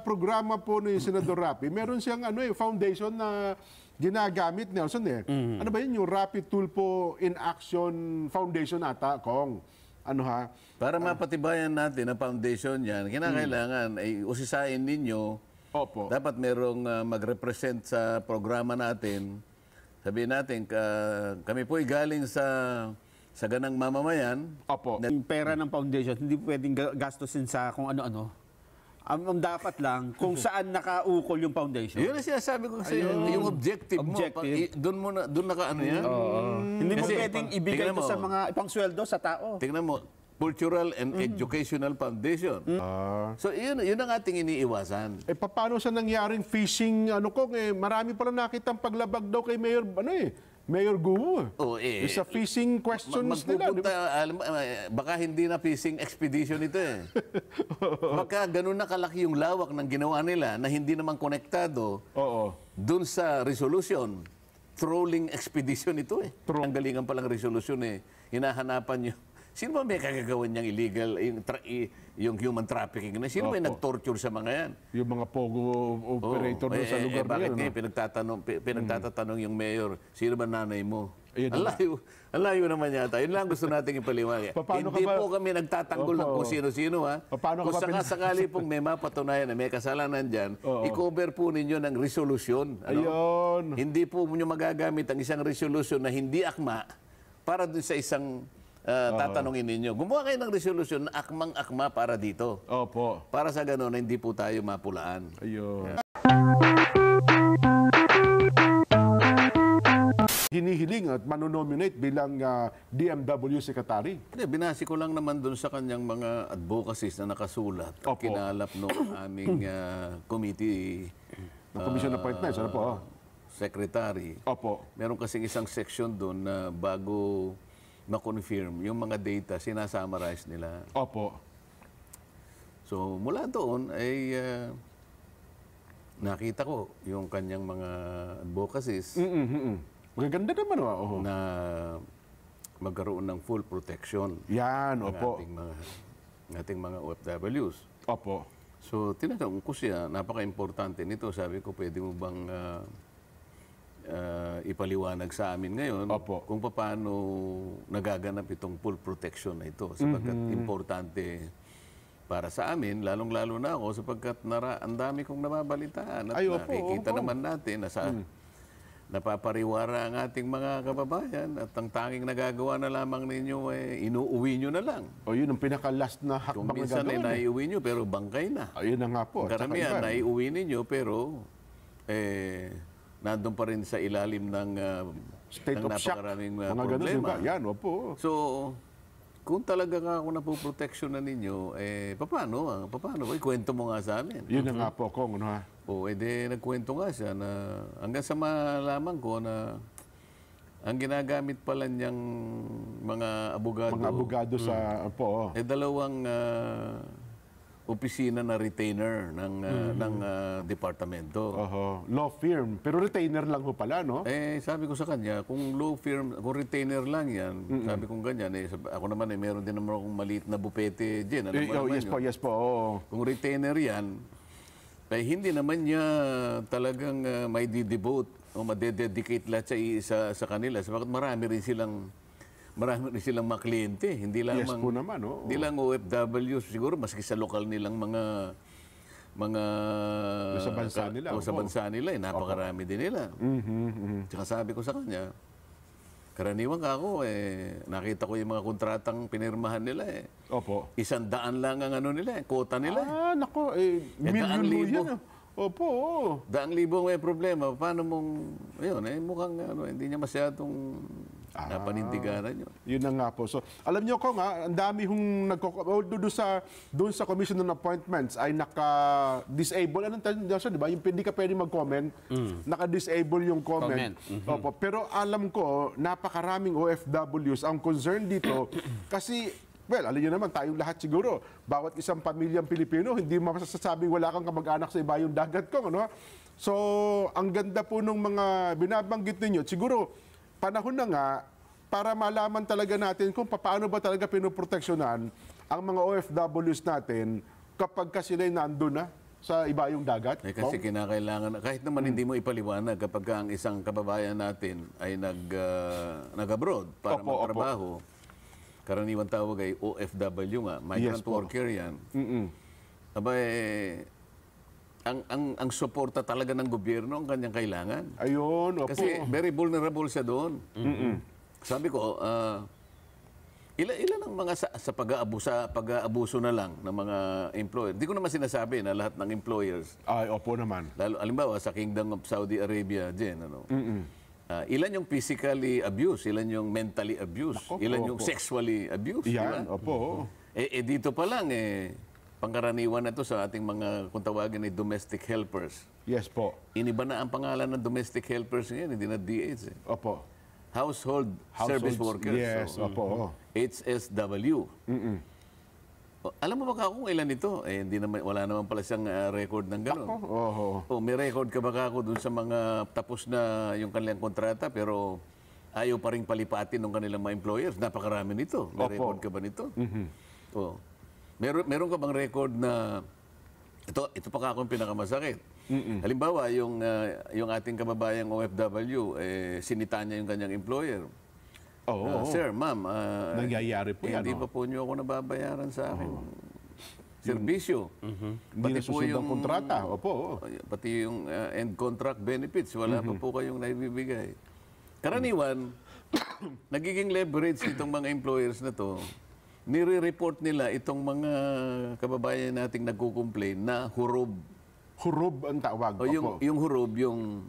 programa po ni Senador Rapi, meron siyang ano, eh, foundation na ginagamit, Nelson. Eh. Mm. Ano ba yun? Yung Rapi po in Action Foundation ata, Kong. Ano ha? Para uh, mapatibayan natin ang foundation yan, kinakailangan mm. ay usisain ninyo. Opo. Dapat merong uh, mag-represent sa programa natin. Sabihin natin, uh, kami ay galing sa sa ganang mamamayan. Opo. Yung pera ng foundation, hindi pwedeng gastusin sa kung ano-ano ang, dapat lang kung saan nakaukol yung foundation. Yun ang sinasabi ko kasi Ayun. yung objective, objective. mo. Doon mo na, doon naka ano yan. Oo. Hindi mo pwedeng ibigay ito mo, sa mga ipangsweldo sa tao. Tingnan mo, cultural and mm. educational foundation. Mm. So yun, yun ang ating iniiwasan. Eh paano sa nangyaring fishing ano ko eh marami pala nakitang paglabag daw kay Mayor ano eh Mayor Guo. Eh. Oh, eh. Sa fishing questions nila. Ah, alam, ah, baka hindi na fishing expedition ito eh. baka ganun na kalaki yung lawak ng ginawa nila na hindi naman konektado Oo. dun sa resolution. Trolling expedition ito eh. True. Ang galingan palang resolution eh. Hinahanapan yung Sino ba may kagagawan niyang illegal, yung, tra- yung human trafficking na? Sino Opo. ba yung nag-torture sa mga yan? Yung mga pogo operator oh, eh, sa eh, lugar eh, bakit na yan. no? pinagtatanong, pinagtatanong yung mayor, sino ba nanay mo? Ayun alayo, alayo naman yata. Yun lang gusto nating ipaliwanag. Hindi ka ba, po kami nagtatanggol ng kung sino-sino ha. Paano kung saka sakali pong may mapatunayan na may kasalanan dyan, oh, i-cover po ninyo ng resolusyon. Ano? Ayun. Hindi po ninyo magagamit ang isang resolusyon na hindi akma para dun sa isang uh, tatanungin ninyo. Gumawa kayo ng resolusyon na akmang-akma para dito. Opo. Para sa ganun na hindi po tayo mapulaan. Ayun. Yeah. hinihiling at manonominate bilang uh, ah, DMW Secretary. Hindi, binasi ko lang naman doon sa kanyang mga advocacies na nakasulat at kinalap ng aming uh, committee. Ng commission appointments, ano po? Secretary. Opo. Meron kasing isang section doon na bago ma confirm yung mga data, sinasummarize nila. Opo. So, mula doon ay uh, nakita ko yung kanyang mga advocacies. Mm-mm, mm Magaganda naman, oh. Uh Na magkaroon ng full protection. Yan, ng opo. Ating mga, ating mga OFWs. Opo. So, tinatanong ko siya, napaka-importante nito. Sabi ko, pwede mo bang uh, uh, ipaliwanag sa amin ngayon Opo. kung paano nagaganap itong full protection na ito sapagkat mm-hmm. importante para sa amin, lalong-lalo na ako sapagkat nara, ang dami kong nababalitaan at Ay, opo, nakikita opo. naman natin na sa hmm. napapariwara ang ating mga kababayan at ang tanging nagagawa na lamang ninyo eh, inuuwi nyo na lang. O yun ang pinaka-last na hakbang Kung minsan na Minsan eh, naiuwi nyo pero bangkay na. Ayun na nga po. Karamihan, naiuwi ninyo pero eh, nandun pa rin sa ilalim ng, uh, State ng of napakaraming shock. Uh, ah, Mga problema. yan, opo. So, kung talaga nga ako na ninyo, eh, paano? Ah? Paano? kwento mo nga sa amin. Yun ang nga po ko, ano ha? O, edi, eh, de, nagkwento nga siya na hanggang sa malaman ko na ang ginagamit pala niyang mga abogado. Mga abogado sa, mm. po. Eh, dalawang uh, opisina na retainer ng uh, mm. -hmm. ng uh, departamento. Oho. Law firm. Pero retainer lang ho pala, no? Eh, sabi ko sa kanya, kung law firm, kung retainer lang yan, mm -hmm. sabi kong ganyan, eh, ako naman, eh, meron din naman akong maliit na bupete dyan. ano eh, oh, yes yun? po, yes po. Oh. Kung retainer yan, eh, hindi naman niya talagang uh, may devote o madededicate lahat sa, isa sa kanila. Sabagat marami rin silang marami rin silang mga kliyente. Hindi lamang, yes po naman. Oo. Hindi lang OFW, siguro maski sa lokal nilang mga mga sa bansa nila. O sa bansa nila, eh, napakarami din nila. Mm-hmm, mm-hmm. sabi ko sa kanya, karaniwan ka ako, eh, nakita ko yung mga kontratang pinirmahan nila. Eh. Opo. Isang daan lang ang ano nila, eh, kota nila. Eh. Ah, nako, eh, eh million libo. Yan, ah. Opo, oo. Daan libo may problema. Paano mong, ayun, eh, mukhang ano, hindi niya masyadong Ah, na panindigaran yun. na nga po. So, alam niyo ko nga, ang dami hong nagko oh, do, sa doon sa commission ng appointments ay naka-disable anong term niya di ba? Yung hindi ka pwedeng mag-comment, mm. naka-disable yung comment. comment. Mm-hmm. Opo. Pero alam ko, napakaraming OFWs ang concern dito kasi Well, alin niyo naman, tayong lahat siguro, bawat isang pamilyang Pilipino, hindi masasabing wala kang kamag-anak sa iba yung dagat ko. Ano? So, ang ganda po ng mga binabanggit ninyo, siguro panahon na nga para malaman talaga natin kung paano ba talaga pinoproteksyonan ang mga OFWs natin kapag ka sila'y nandun na sa iba yung dagat? Eh, kasi kinakailangan, kahit naman hmm. hindi mo ipaliwanag kapag ang isang kababayan natin ay nag, uh, nag-abroad para opo, magtrabaho, opo. karaniwan tawag ay OFW nga, migrant yes, worker yan. Mm-mm. Aba, eh, ang ang ang suporta talaga ng gobyerno ang kanyang kailangan. Ayun, opo. Kasi very vulnerable siya doon. Mm-mm. Sabi ko, uh, ah, ilan ilan ang mga sa, sa pag aabuso pag-aabuso na lang ng mga employer. Hindi ko naman sinasabi na lahat ng employers. Ay, opo naman. Lalo alimbawa sa Kingdom of Saudi Arabia din ano. Mm-mm. Uh, ilan yung physically abuse, ilan yung mentally abuse, Ako, ilan opo. yung sexually abuse. Yan, diba? opo. Mm-hmm. Eh, eh dito pa lang eh pangkaraniwan na ito sa ating mga, kung tawagin ay domestic helpers. Yes po. Iniba na ang pangalan ng domestic helpers ngayon, hindi na DH. Eh. Opo. Household, Household Service Workers. Yes, so, opo. HSW. Mm-mm. Alam mo ba kung ilan ito? Eh, hindi naman, wala naman pala siyang uh, record ng gano'n. Ako? Oo. Oh, may record ka ba ka ako dun sa mga tapos na yung kanilang kontrata pero ayaw pa rin palipatin ng kanilang mga employers. Napakarami nito. May Opo. record ka ba nito? Mm-hmm. Oh. Meron, meron ka bang record na ito ito pa ako yung pinakamasakit. Mm-mm. Halimbawa yung uh, yung ating kababayang OFW eh sinita niya yung kanyang employer. Oh, uh, oh. sir, ma'am, uh, nangyayari po eh, yan. Hindi pa po niyo ako nababayaran sa akin. Oh. Serbisyo. Mm-hmm. pati po yung kontrata. Opo. Oh, pati yung uh, end contract benefits, wala mm-hmm. pa po kayong naibibigay. Mm-hmm. Karaniwan, mm-hmm. nagiging leverage itong mga employers na to nire-report nila itong mga kababayan nating nagko-complain na hurob. Hurob ang tawag. O yung, yung hurob, yung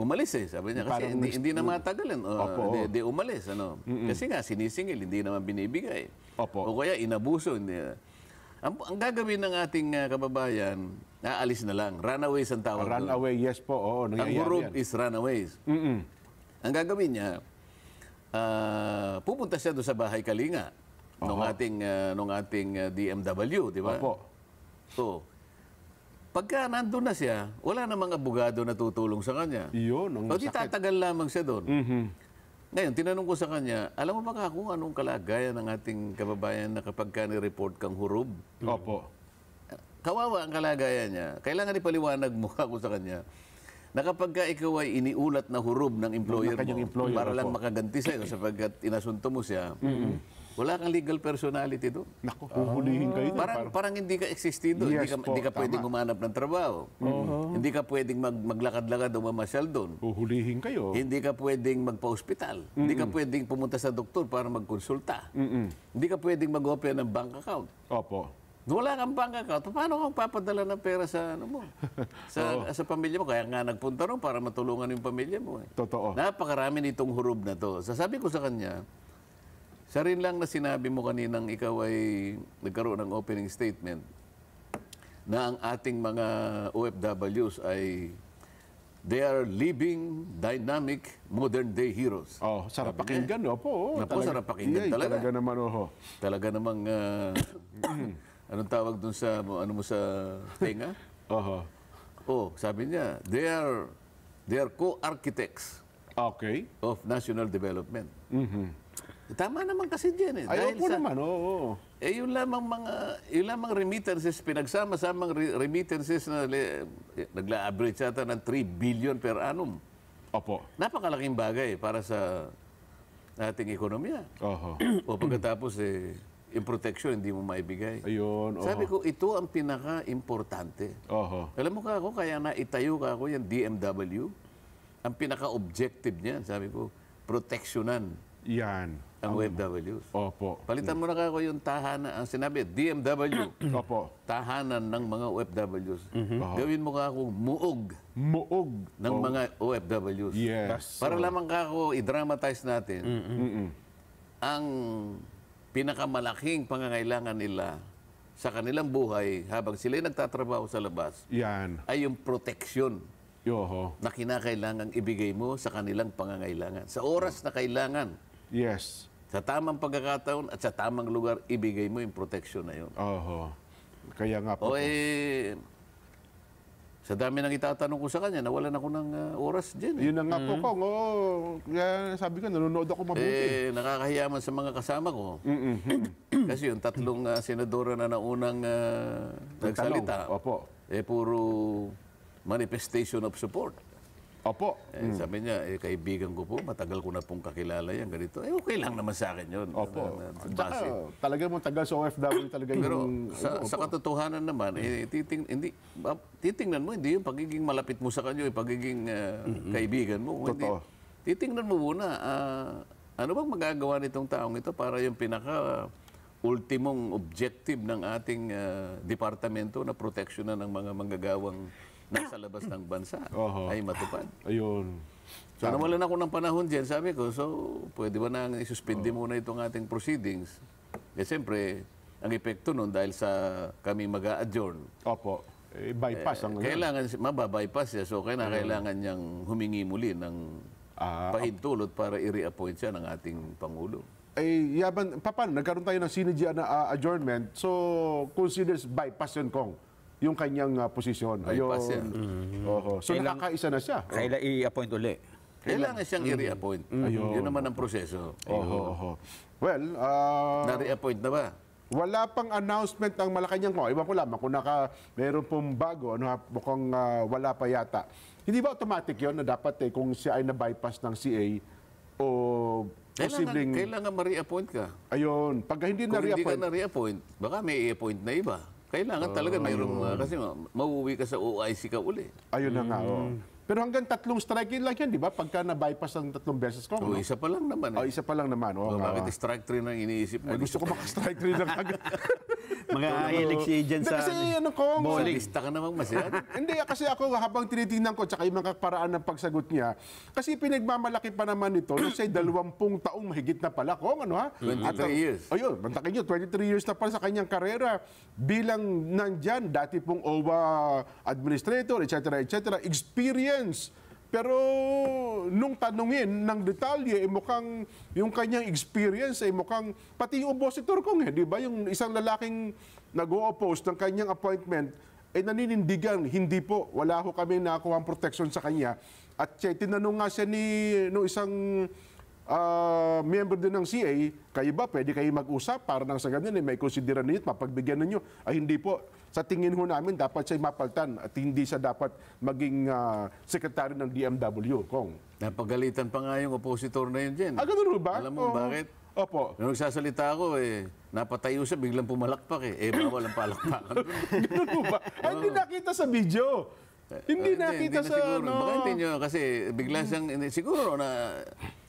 umalis eh. Sabi niya, kasi hindi, hindi na matagalan. O, Opo. Hindi, hindi umalis. Ano? Kasi nga, sinisingil, hindi naman binibigay. Opo. O kaya, inabuso. Hindi. Ang, ang gagawin ng ating ah, kababayan, naalis na lang. Runaways ang tawag. Run doon. yes po. Oo, Ang nangyayari hurob yan. is runaways. Mm-mm. Ang gagawin niya, ah, pupunta siya doon sa bahay Kalinga. Oho. Ah, nung ating uh, nung ating uh, DMW, di ba? Opo. So, pagka nandun na siya, wala mga abogado na tutulong sa kanya. Iyon, ang so, di tatagal lamang siya doon. Mm-hmm. Ngayon, tinanong ko sa kanya, alam mo ba ka kung anong kalagayan ng ating kababayan na kapag ka ni-report kang hurub? Opo. Kawawa ang kalagayan niya. Kailangan ipaliwanag mo ako sa kanya na kapag ka ikaw ay iniulat na hurub ng employer mo, employer para lang po. makaganti sa'yo sapagkat inasunto mo siya, mm-hmm wala kang legal personality doon. Naku, huhulihin kayo. Parang, parang, hindi ka existido. Yes, hindi ka, hindi ka pwedeng humanap ng trabaho. Uh-huh. Hindi ka pwedeng mag, maglakad-lakad o mamasyal doon. Huhulihin kayo. Hindi ka pwedeng magpa-hospital. Mm-mm. Hindi ka pwedeng pumunta sa doktor para magkonsulta. Mm-mm. Hindi ka pwedeng mag-open ng bank account. Opo. Wala kang bank account. Paano kang papadala ng pera sa ano mo? Sa, oh. sa pamilya mo. Kaya nga nagpunta ron para matulungan yung pamilya mo. Eh. Totoo. Napakarami nitong hurub na to. Sasabi ko sa kanya, sa rin lang na sinabi mo kaninang ikaw ay nagkaroon ng opening statement na ang ating mga OFWs ay they are living, dynamic, modern-day heroes. Oh, sarap pakinggan, no? Po, oh, Napo, sarap pakinggan yeah, talaga. Talaga naman, oh. Talaga namang, uh, anong tawag dun sa, ano mo sa tenga? Oho. Oh, sabi niya, they are, they are co-architects okay. of national development. Mm-hmm. Tama naman kasi dyan eh. Ayaw po sa, naman, oo. Eh, yung lamang mga, yung lamang remittances, pinagsama-samang re remittances na nagla-average ata ng 3 billion per annum. Opo. Napakalaking bagay para sa ating ekonomiya. Oho. o pagkatapos eh, yung protection hindi mo maibigay. Ayun, oho. Sabi ko, ito ang pinaka-importante. Oho. Alam mo ka ako, kaya naitayo ka ako yung DMW. Ang pinaka-objective niya, sabi ko, proteksyonan yan. Ang OFWs. Opo. Palitan mo na kako yung tahanan. Ang sinabi, DMW. Opo. Tahanan ng mga OFWs. Mm-hmm. Gawin mo kako muog. Muog. Ng oh. mga OFWs. Yes. Para so... lamang ako, i-dramatize natin. Mm-mm. Ang pinakamalaking pangangailangan nila sa kanilang buhay habang sila nagtatrabaho sa labas Yan. ay yung protection Yoho. na kinakailangan ibigay mo sa kanilang pangangailangan. Sa oras na kailangan, Yes. Sa tamang pagkakataon at sa tamang lugar, ibigay mo yung protection na yun. Oho. Kaya nga po. O eh, sa dami nang itatanong ko sa kanya, nawalan ako ng uh, oras dyan. Eh. Yun na nga mm. po, Kong. Oo, kaya sabi ko, nanonood ako mabuti. Eh, nakakahiyaman sa mga kasama ko. Mm Kasi yung tatlong uh, senadora na naunang uh, nagsalita, Opo. eh puro manifestation of support. Opo. Eh, mm. Sabi niya, eh, kaibigan ko po, matagal ko na pong kakilala yan, ganito. Eh, okay lang naman sa akin yun. Opo. Na, ano, ano, na, talaga mo tagal sa OFW talaga yung... Pero sa, sa katotohanan naman, eh, titing, hindi, titingnan mo, hindi yung pagiging malapit mo sa kanyo, yung eh, pagiging uh, mm-hmm. kaibigan mo. Hindi, Totoo. titingnan mo muna, uh, ano bang magagawa nitong taong ito para yung pinaka ultimong objective ng ating uh, departamento na na ng mga manggagawang nasa labas ng bansa uh-huh. ay matupad. Ayun. Sana so lang ako ng panahon diyan, sabi ko, so pwede ba nang isuspindi uh-huh. muna itong ating proceedings? Eh, siyempre, ang epekto nun dahil sa kami mag adjourn Opo. Eh, bypass eh, ang Kailangan, mababypass siya. So, kaya na mm. kailangan niyang humingi muli ng ah, pahintulot para i-reappoint siya ng ating Pangulo. Ay, eh, yaban, paano? Nagkaroon tayo ng synergy na uh, adjournment. So, considers bypass yun, Kong yung kanyang uh, posisyon. Ay, yan. mm Oo. So Kailang, nakakaisa na siya. Kaila i-appoint uli. Kailangan siyang mm-hmm. i-reappoint. Mm-hmm. Yun naman ang proseso. Oho, oho. Well, uh, na-reappoint na ba? Wala pang announcement ng Malacanang oh, ko. Iba ko lamang kung naka, meron pong bago, ano, mukhang uh, wala pa yata. Hindi ba automatic yon na dapat eh, kung siya ay na-bypass ng CA o posibleng... Kailangan, kailangan ma-reappoint ka. Ayun. Pag hindi na-reappoint... Kung hindi ka na-reappoint, baka may i-appoint na iba. Kailangan oh. talaga mayroong, uh, kasi mauwi ka sa OIC ka uli. Ayun na nga, oh. Pero hanggang tatlong strike yun lang yan, di ba? Pagka na-bypass ng tatlong beses ko. Oh, ano? isa pa lang naman. Eh. Oh, isa pa lang naman. o oh, uh, bakit ah. strike 3 nang iniisip mo? Eh, gusto ko maka-strike 3 lang agad. Mga si agent sa... Kasi ano, ano ko... Bolista ka namang masyan. Hindi, ah, kasi ako habang tinitingnan ko tsaka yung mga paraan ng pagsagot niya, kasi pinagmamalaki pa naman ito na siya'y dalawampung taong mahigit na pala. Kung ano ha? 23 At, ah, years. Ayun, bantakin nyo, 23 years na pala sa kanyang karera bilang nandyan, dati pong OWA administrator, etc. etc. Experience defense. Pero nung tanungin ng detalye, eh, mukhang yung kanyang experience, eh, mukhang pati yung opositor kong, eh, di ba? Yung isang lalaking nag-o-oppose ng kanyang appointment, eh naninindigan, hindi po, wala ho kami nakuha ang protection sa kanya. At siya, tinanong nga siya ni no, isang uh, member din ng CA, kayo ba pwede kayo mag-usap para nang sa ganyan, eh, may konsidera ninyo, mapagbigyan ninyo. Ay ah, hindi po, sa tingin ho namin dapat siya mapaltan at hindi siya dapat maging uh, sekretary ng DMW, Kong. Napagalitan pa nga yung opositor na yun dyan. Ah, ba? Alam mo oh. bakit? Opo. Nung nagsasalita ako, eh, napatayo siya, biglang pumalakpak eh. Eh, bawal ang palakpakan. ganun po ba? Ay, ah, hindi nakita sa video. Eh, hindi uh, nakita hindi, hindi sa... Na siguro. No. Baka hindi nyo, kasi bigla siyang... Siguro na...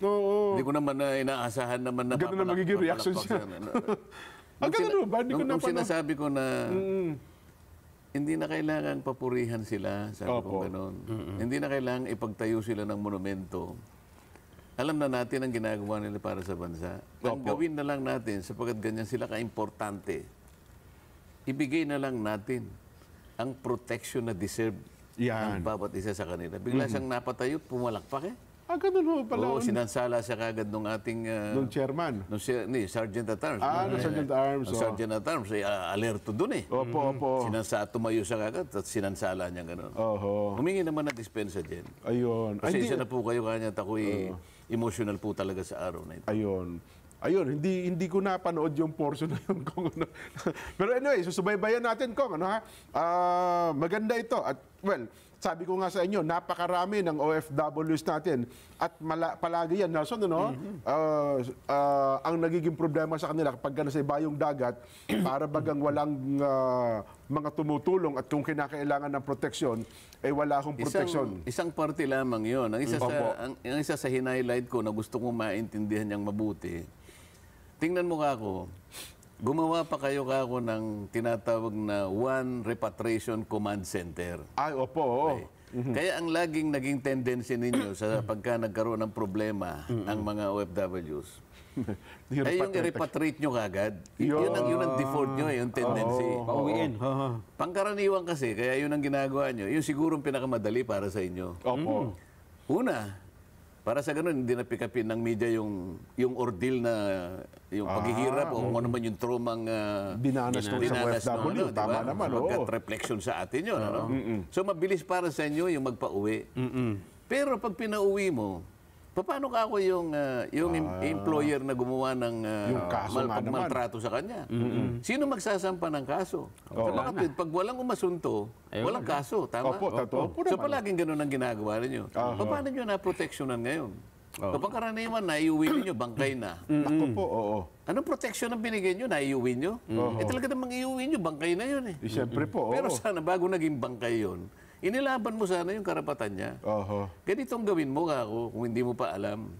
Oo. Oh, Hindi ko naman na inaasahan naman na... Ganun na magiging reaction siya. Ang ah, ganun ba? Hindi ko na... Nung sinasabi ko na... Mm hindi na kailangan papurihan sila, sabi Opo. ko ganun. Mm-mm. Hindi na kailangan ipagtayo sila ng monumento. Alam na natin ang ginagawa nila para sa bansa. Ang gawin na lang natin, sapagkat ganyan sila kaimportante, ibigay na lang natin ang protection na deserve Yan. ang bawat isa sa kanila. Bigla siyang napatayo, pumalakpak eh. Ah, ganun ho pala. Oo, sinansala siya kagad nung ating... Uh, nung chairman? Nung si, ni, Sergeant at Arms. Ah, nung Sergeant Arms. Nung Sergeant at Arms, ay uh, eh, alerto dun eh. Opo, mm-hmm. opo. Sinansa, tumayo siya kagad at sinansala niya ganun. Oho. Humingi naman na dispensa dyan. Ayun. Kasi Ay, isa na po kayo kanya at ako'y uh, emotional po talaga sa araw na ito. Ayun. Ayun, hindi hindi ko napanood yung portion na yun kung ano. Pero anyway, susubaybayan natin kung ano ha. Uh, maganda ito at well, sabi ko nga sa inyo, napakarami ng OFWs natin. At mala, palagi yan, Nelson, ano? Mm-hmm. Uh, uh, ang nagiging problema sa kanila kapag nasa iba yung dagat, para bagang walang uh, mga tumutulong at kung kinakailangan ng proteksyon, eh wala akong proteksyon. Isang, isang parte lamang yon. Ang isa, mm -hmm. sa, ang, ang isa sa hinighlight ko na gusto kong maintindihan niyang mabuti, tingnan mo ka ako, gumawa pa kayo ako ng tinatawag na One Repatriation Command Center. Ay, opo. Oo. Okay. Mm-hmm. Kaya ang laging naging tendency ninyo sa pagka nagkaroon ng problema mm-hmm. ng mga OFWs, ay yung repatriate nyo kagad. Yo. Yun, ang, yun ang default nyo, eh, yung tendency. Oh, Pauwiin. Oh. Pangkaraniwan kasi, kaya yun ang ginagawa nyo. Yun siguro ang pinakamadali para sa inyo. Opo. Mm. Una, para sa ganun, hindi na ng media yung, yung ordeal na yung ah, paghihirap o ano man yung tromang uh, ah, dinanas, ng dinanas sa WFW. No, ano, tama diba? naman. So, oh. reflection sa atin yun. Uh, ano? Mm -mm. So mabilis para sa inyo yung magpa-uwi. Mm -mm. Pero pag pinauwi mo, Paano ka ako yung uh, yung ah, employer na gumawa ng uh, kaso mal- maltrato sa kanya? Mm-hmm. Sino magsasampa ng kaso? Oh, sa mga pwede, pag walang umasunto, Ayun, walang kaso, tama? Opo, totoo. Opo. So palaging ganun ang ginagawa ninyo. Uh-huh. Paano nyo na-protectionan ngayon? Oh. Kapag karaniwan, naiuwi niyo bangkay na. Mm-hmm. Ako po, oo. Anong protection ang binigay niyo, naiuwi niyo? Mm-hmm. Eh talaga namang iuwi niyo bangkay na yun eh. eh Siyempre po, oo. Pero sana bago naging bangkay yun, Inilaban mo sana yung karapatan niya. Oho. Ganitong gawin mo nga ako kung hindi mo pa alam.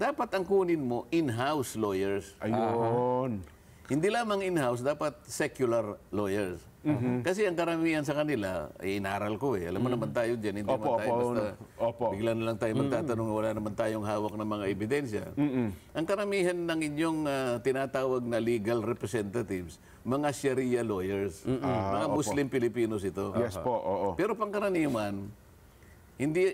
Dapat ang kunin mo in-house lawyers. Ayun. Uh-huh. Hindi lamang in-house, dapat secular lawyers. Mm-hmm. Kasi ang karamihan sa kanila, eh, inaral ko eh. Alam mo mm-hmm. naman tayo dyan, hindi opo, naman tayo opo, basta opo. bigla na lang tayo mm. magtatanong, mm-hmm. wala naman tayong hawak ng mga ebidensya. Mm-hmm. Ang karamihan ng inyong uh, tinatawag na legal representatives, mga Sharia lawyers, mm-hmm. uh, mga ah, Muslim opo. Pilipinos ito. Yes uh-huh. po, oo. Pero pangkaraniwan, hindi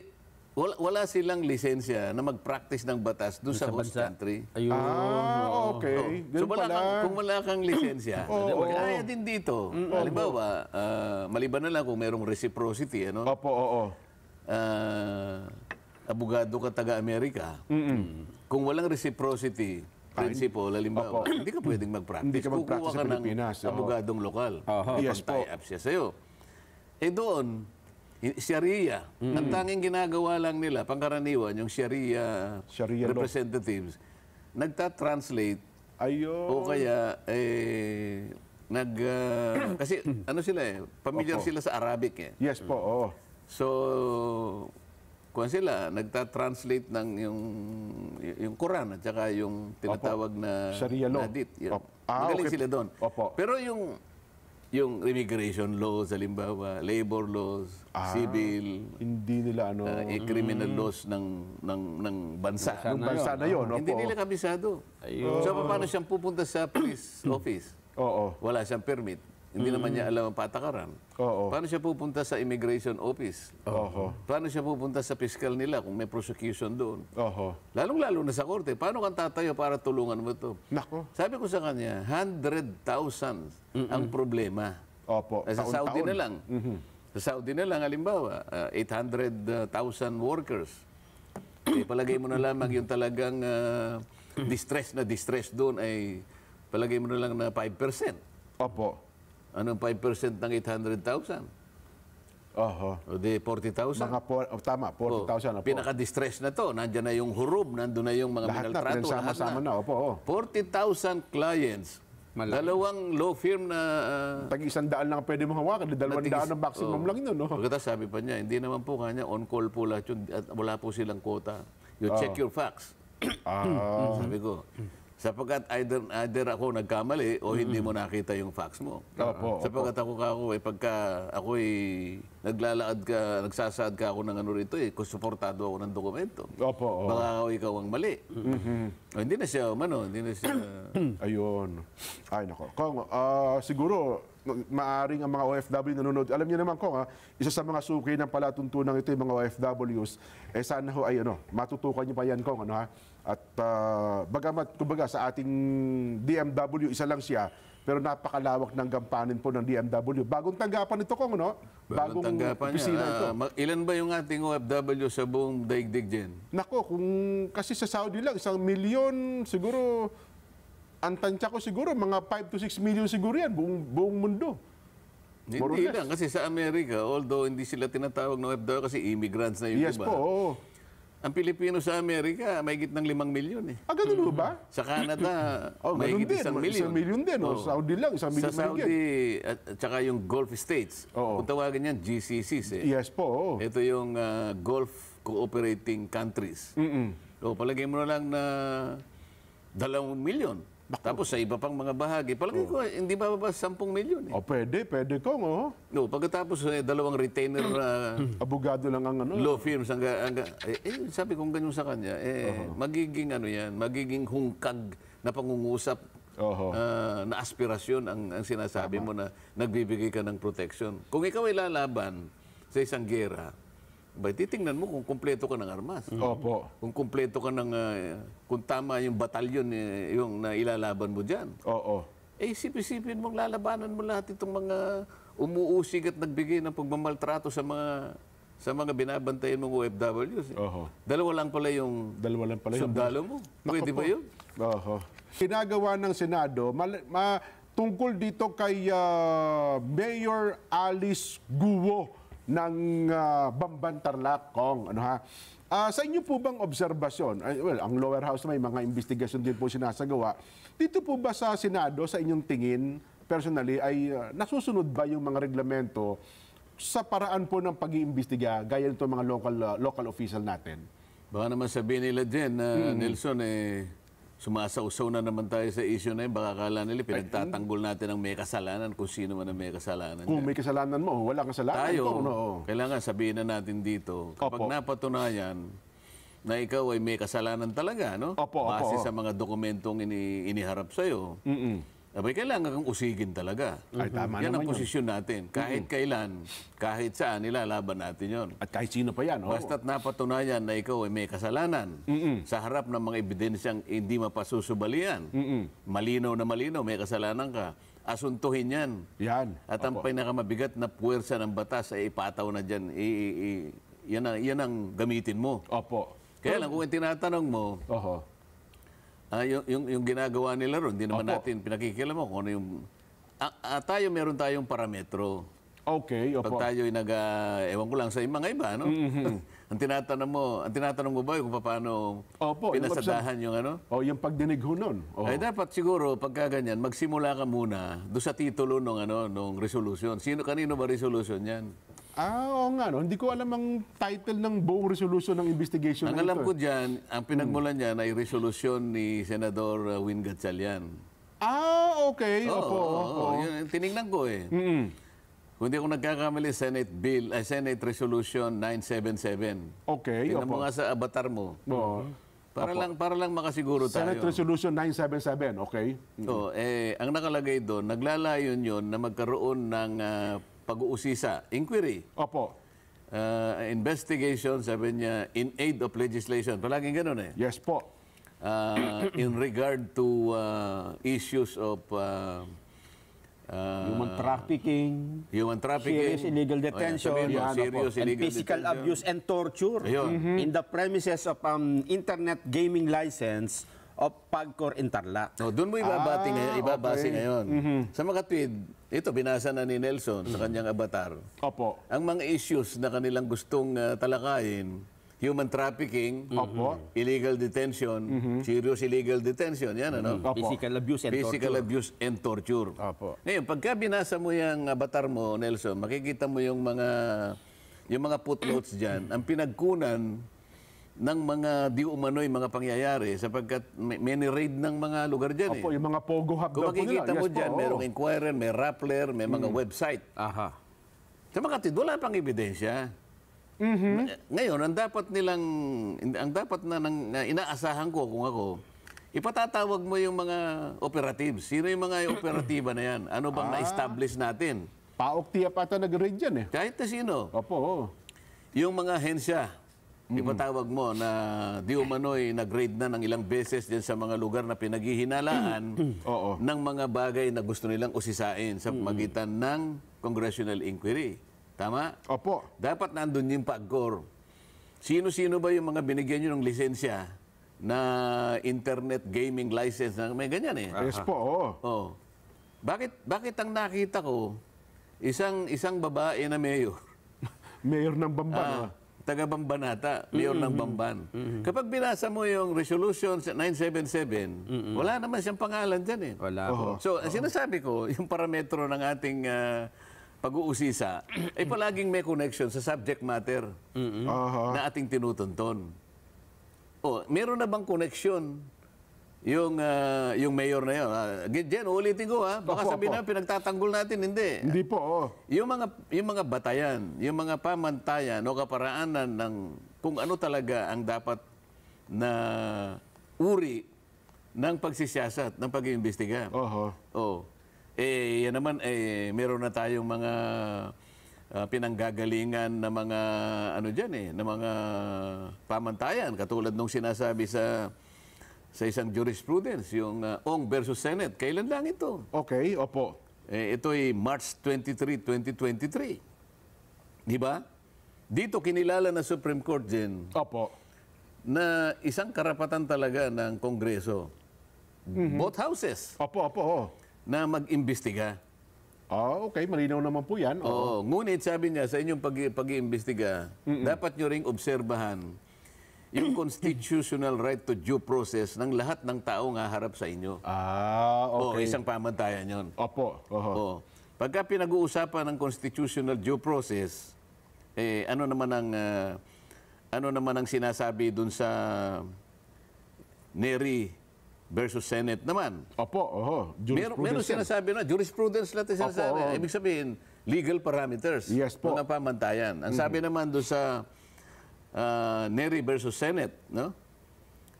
wala, wala silang lisensya na mag-practice ng batas doon sa, sa host bansa. country. Ayun. Ah, okay. So, so wala Kang, kung wala kang lisensya, oh, oh, kaya din dito. Mm, Halimbawa, uh, maliban na lang kung mayroong reciprocity, ano? Opo, oo. Oh, oh. Uh, abogado ka taga-Amerika. Mm -mm. Kung walang reciprocity, principle, halimbawa, Opo. hindi ka pwedeng mag-practice. Hindi ka mag-practice sa Pilipinas. Kukuha ka ng abogadong lokal. Uh -huh. Yes po. tie up siya sa'yo. Eh doon, Sharia. Mm. Ang tanging ginagawa lang nila, pangkaraniwan, yung Sharia, Sharia representatives, nagta-translate. Ayun. O kaya, eh, nag... Uh, kasi ano sila eh, familiar Opo. sila sa Arabic eh. Yes po, oo. So, kung sila, nagta-translate ng yung, yung Quran at saka yung tinatawag Opo. na... Sharia law. Nadit. Yun. Ah, Magaling okay. sila doon. Opo. Pero yung yung immigration laws, halimbawa, labor laws, ah, civil, hindi nila ano, uh, eh, criminal mm, laws ng ng ng bansa. bansa ng bansa na 'yon, Hindi nila kabisado. Ayun. So paano siyang pupunta sa police office? Oo. Wala siyang permit. Hindi naman niya mm. alam ang patakaran. Oo. Paano siya pupunta sa immigration office? Oo. Paano siya pupunta sa fiscal nila kung may prosecution doon? Oo. Lalong-lalo na sa korte. Paano kang tatayo para tulungan mo ito? Nako. Sabi ko sa kanya, 100,000 ang problema. Opo. Eh, Sa Taon-taon. Saudi na lang. Mm-hmm. Sa Saudi na lang, halimbawa, ah, 800,000 workers. Eh, palagay mo na lamang yung talagang ah, distress na distress doon ay palagay mo na lang na 5%. Opo. Anong 5% ng 800,000? Oho. O di 40,000? Mga po, oh, tama, 40,000 na po. Pinaka-distress na to. Nandiyan na yung hurub, nandun na yung mga lahat minaltrato. Na, lahat sama na, Opo, oh. 40,000 clients. Malaki. Dalawang law firm na... Uh, ah, Tag isang daan lang pwede mong hawakan. Dalawang natigis, daan ang maximum oh. lang yun. No? Pagkata sabi pa niya, hindi naman po kanya on-call po lahat yun. At wala po silang quota. You oh. check your facts. ah. sabi ko. Sapagkat either, either ako nagkamali o hindi mo nakita yung fax mo. Opo, Sapagkat ako ka ako, eh, pagka ako'y naglalaad ka, nagsasaad ka ako ng ano rito, eh, kusuportado ako ng dokumento. Opo, oo. Baka ako ikaw ang mali. Mm-hmm. O, hindi na siya, mano, hindi na siya... Ayun. Ay, nako. Kung, ah, siguro, maaring ang mga OFW nanonood. Alam niyo naman ko, ha, isa sa mga suki ng palatuntunan ito yung mga OFWs, eh sana ho ay ano, matutukan niyo pa yan kong ano ha. At uh, bagamat, kumbaga sa ating DMW, isa lang siya, pero napakalawak ng gampanin po ng DMW. Bagong tanggapan ito kong ano, Bagong, Bagong tanggapan niya. Uh, ilan ba yung ating OFW sa buong daigdig dyan? Nako, kung kasi sa Saudi lang, isang milyon, siguro ang tansya ko siguro, mga 5 to 6 million siguro yan, buong, buong mundo. Hindi lang, kasi sa Amerika, although hindi sila tinatawag na FDO kasi immigrants na yun, yes, iba. Yes po, oo. Ang Pilipino sa Amerika, may ng 5 milyon eh. Ah, ganun ba? Sa Canada, oh, may higit isang milyon. Isang milyon din. Oh. Saudi lang, isang milyon. Sa Saudi, million. at, at saka yung Gulf States. Oh. Kung tawagin yan, GCCs eh. Yes po. Oh. Ito yung uh, Gulf Cooperating Countries. Mm-mm. So, palagay mo na lang na dalawang milyon. Tapos sa iba pang mga bahagi, palagi ko, oh. hindi ba ba 10 milyon? Eh. O oh, pwede, pwede kong, oh. No, pagkatapos eh, dalawang retainer na Abogado lang ang ano. law firms, ang, ang, eh, eh, sabi kong ganyan sa kanya, eh, magiging ano yan, magiging hungkag na pangungusap Oho. Uh, na aspirasyon ang, ang sinasabi Tama. mo na nagbibigay ka ng protection. Kung ikaw ay lalaban sa isang gera, ba, titingnan mo kung kumpleto ka ng armas. Mm. Opo. Kung kumpleto ka ng, uh, kung tama yung batalyon uh, yung nailalaban mo dyan. Oo. Eh, isip mong lalabanan mo lahat itong mga umuusig at nagbigay ng pagmamaltrato sa mga sa mga binabantayan mong OFWs. Eh. Oho. Dalawa lang pala yung Dalawa lang pala yung sundalo mo. Pwede ba yun? Oho. Ginagawa ng Senado, ma, ma, tungkol dito kay uh, Mayor Alice Guo ng uh, ah, Bambantarlak, Kong. Ano ha? Uh, sa inyo po bang obserbasyon, uh, well, ang lower house may mga investigasyon din po sinasagawa, dito po ba sa Senado, sa inyong tingin, personally, ay uh, nasusunod ba yung mga reglamento sa paraan po ng pag-iimbestiga gaya nito mga local uh, local official natin? Baka naman sabihin nila din, uh, hmm Nelson, eh, Sumasausaw na naman tayo sa issue na yun. Baka akala nila pinagtatanggol natin ang may kasalanan kung sino man ang may kasalanan. Kung may kasalanan mo, wala kasalanan tayo, po. No? Kailangan sabihin na natin dito, kapag opo. napatunayan na ikaw ay may kasalanan talaga, no? Opo, Base opo. sa mga dokumentong ini iniharap sa'yo, mm -mm Abay, kailangan kang usigin talaga. Ay, mm-hmm. tama Yan ang naman posisyon natin. Kahit mm-hmm. kailan, kahit saan, nilalaban natin yon. At kahit sino pa yan. oo. Basta't napatunayan na ikaw ay may kasalanan sa harap ng mga ebidensyang hindi mapasusubalian. Malinaw na malinaw, may kasalanan ka. Asuntuhin yan. Yan. At ang pinakamabigat na puwersa ng batas ay ipataw na dyan. I, i- i- yan, ang, yan ang gamitin mo. Opo. Kaya lang kung yung tinatanong mo, Oho. Ah, yung, yung, yung ginagawa nila ron, hindi naman Opo. natin pinakikila mo kung ano yung... Ah, ah, tayo, meron tayong parametro. Okay, opo. Pag tayo ay nag, uh, ewan ko lang sa mga iba, no? Mm-hmm. ang tinatanong mo, ang tinatanong mo ba kung paano opo, pinasadahan yung, yung ano? O, oh, yung pagdinig ho nun. Oh. Ay, dapat siguro, pagka ganyan, magsimula ka muna do sa titulo ng ano, nung resolution. Sino, kanino ba resolution yan? Ah, oo nga. No? Hindi ko alam ang title ng buong resolution ng investigation. Ang alam ito. ko eh. dyan, ang pinagmulan hmm. niyan ay resolusyon ni Senador uh, Win Gatchalian. Ah, okay. Oo, opo, oo, opo. Yun, tinignan ko eh. Mm -hmm. Kung di ako nagkakamali, Senate Bill, ay Senate Resolution 977. Okay, Tingnan opo. mo nga sa avatar mo. Oo. Para opo. lang para lang makasiguro Senate tayo. Senate Resolution 977, okay? Mm -hmm. So, eh ang nakalagay doon, naglalayon 'yon na magkaroon ng uh, pag-uusisa, inquiry. Opo. Uh, investigation, sabi niya, in aid of legislation. Palaging ganun eh. Yes po. Uh, in regard to uh, issues of... Uh, Uh, human trafficking, human trafficking, serious illegal detention, oh, yeah, serious illegal and physical detention. abuse and torture Mm -hmm. in the premises of um, internet gaming license o Pagcor Interlac. No, doon mo ibabati ah, ngayon, ibabase okay. ngayon. Mm-hmm. Sa makatwid, ito binasa na ni Nelson sa mm-hmm. kanyang avatar. Opo. Ang mga issues na kanilang gustong uh, talakayin, human trafficking, Opo. illegal detention, mm-hmm. serious illegal detention, yan ano? Mm-hmm. Opo. Physical abuse and Physical torture. abuse and torture. Opo. Ngayon, pagka binasa mo yung avatar mo, Nelson, makikita mo yung mga yung mga footnotes diyan. Ang pinagkunan ng mga di umano'y mga pangyayari sapagkat many raid ng mga lugar dyan. Opo, eh. yung mga pogo hub Kung daw po makikita mo yes, dyan, merong inquirer, may rappler, may mga mm. website. Aha. Sa mga katid, wala pang ebidensya. Mm-hmm. Ng- Ngayon, ang dapat nilang, ang dapat na, nang- inaasahan ko kung ako, ipatatawag mo yung mga operatives. Sino yung mga operatiba na yan? Ano bang ah. na-establish natin? Paok tiya pa ata nag-raid dyan eh. Kahit na sino. Opo, oo. Yung mga ahensya, Mm-hmm. Ipatawag mo na di umano'y nag-raid na ng ilang beses dyan sa mga lugar na pinaghihinalaan Oo. ng mga bagay na gusto nilang usisain sa pamagitan ng congressional inquiry. Tama? Opo. Dapat nandun yung pag-core. Sino-sino ba yung mga binigyan nyo ng lisensya na internet gaming license na may ganyan eh? Yes po, oo. Oh. Bakit, bakit ang nakita ko, isang, isang babae na mayor, Mayor ng Bamban. ah, ah taga-Bambanata, mayor mm-hmm. ng Bamban. Mm-hmm. Kapag binasa mo yung resolution 977, mm-hmm. wala naman siyang pangalan dyan eh. Wala po. Oh. So, oh. sinasabi ko, yung parametro ng ating uh, pag-uusisa ay palaging may connection sa subject matter mm-hmm. uh-huh. na ating tinutunton. O, meron na bang connection yung ah, yung mayor na yun. ah, Jen, ulitin ko ha. Ah, baka Opo, sabihin opo. na pinagtatanggol natin. Hindi. Hindi po, Oh. Yung mga yung mga batayan, yung mga pamantayan o kaparaanan ng kung ano talaga ang dapat na uri ng pagsisiyasat, ng pag-iimbestiga. Oho. Oh. Eh, yan naman, eh, meron na tayong mga ah, pinanggagalingan na mga, ano dyan eh, na mga pamantayan. Katulad nung sinasabi sa sa isang jurisprudence, yung uh, Ong versus Senate. Kailan lang ito? Okay, opo. Eh, ito ay March 23, 2023. Di ba? Dito kinilala na Supreme Court din. Opo. Na isang karapatan talaga ng Kongreso. Mm-hmm. Both houses. Opo, opo. Oh. Na mag-imbestiga. Oh, okay, malinaw naman po yan. Oo. Oh. Ngunit sabi niya, sa inyong pag- pag-iimbestiga, mm -mm. dapat nyo ring obserbahan yung constitutional right to due process ng lahat ng tao nga harap sa inyo. Ah, oh, okay. O, isang pamantayan yon. Opo. Oho. Uh oh, -huh. O, pagka pinag-uusapan ng constitutional due process, eh, ano naman ang uh, ano naman ang sinasabi dun sa Neri versus Senate naman? Opo, oho. Meron, meron sinasabi na, jurisprudence natin sinasabi. Opo, Ibig sabihin, legal parameters. Yes po. Mga pamantayan. Ang mm-hmm. sabi naman doon sa uh, Neri versus Senate, no?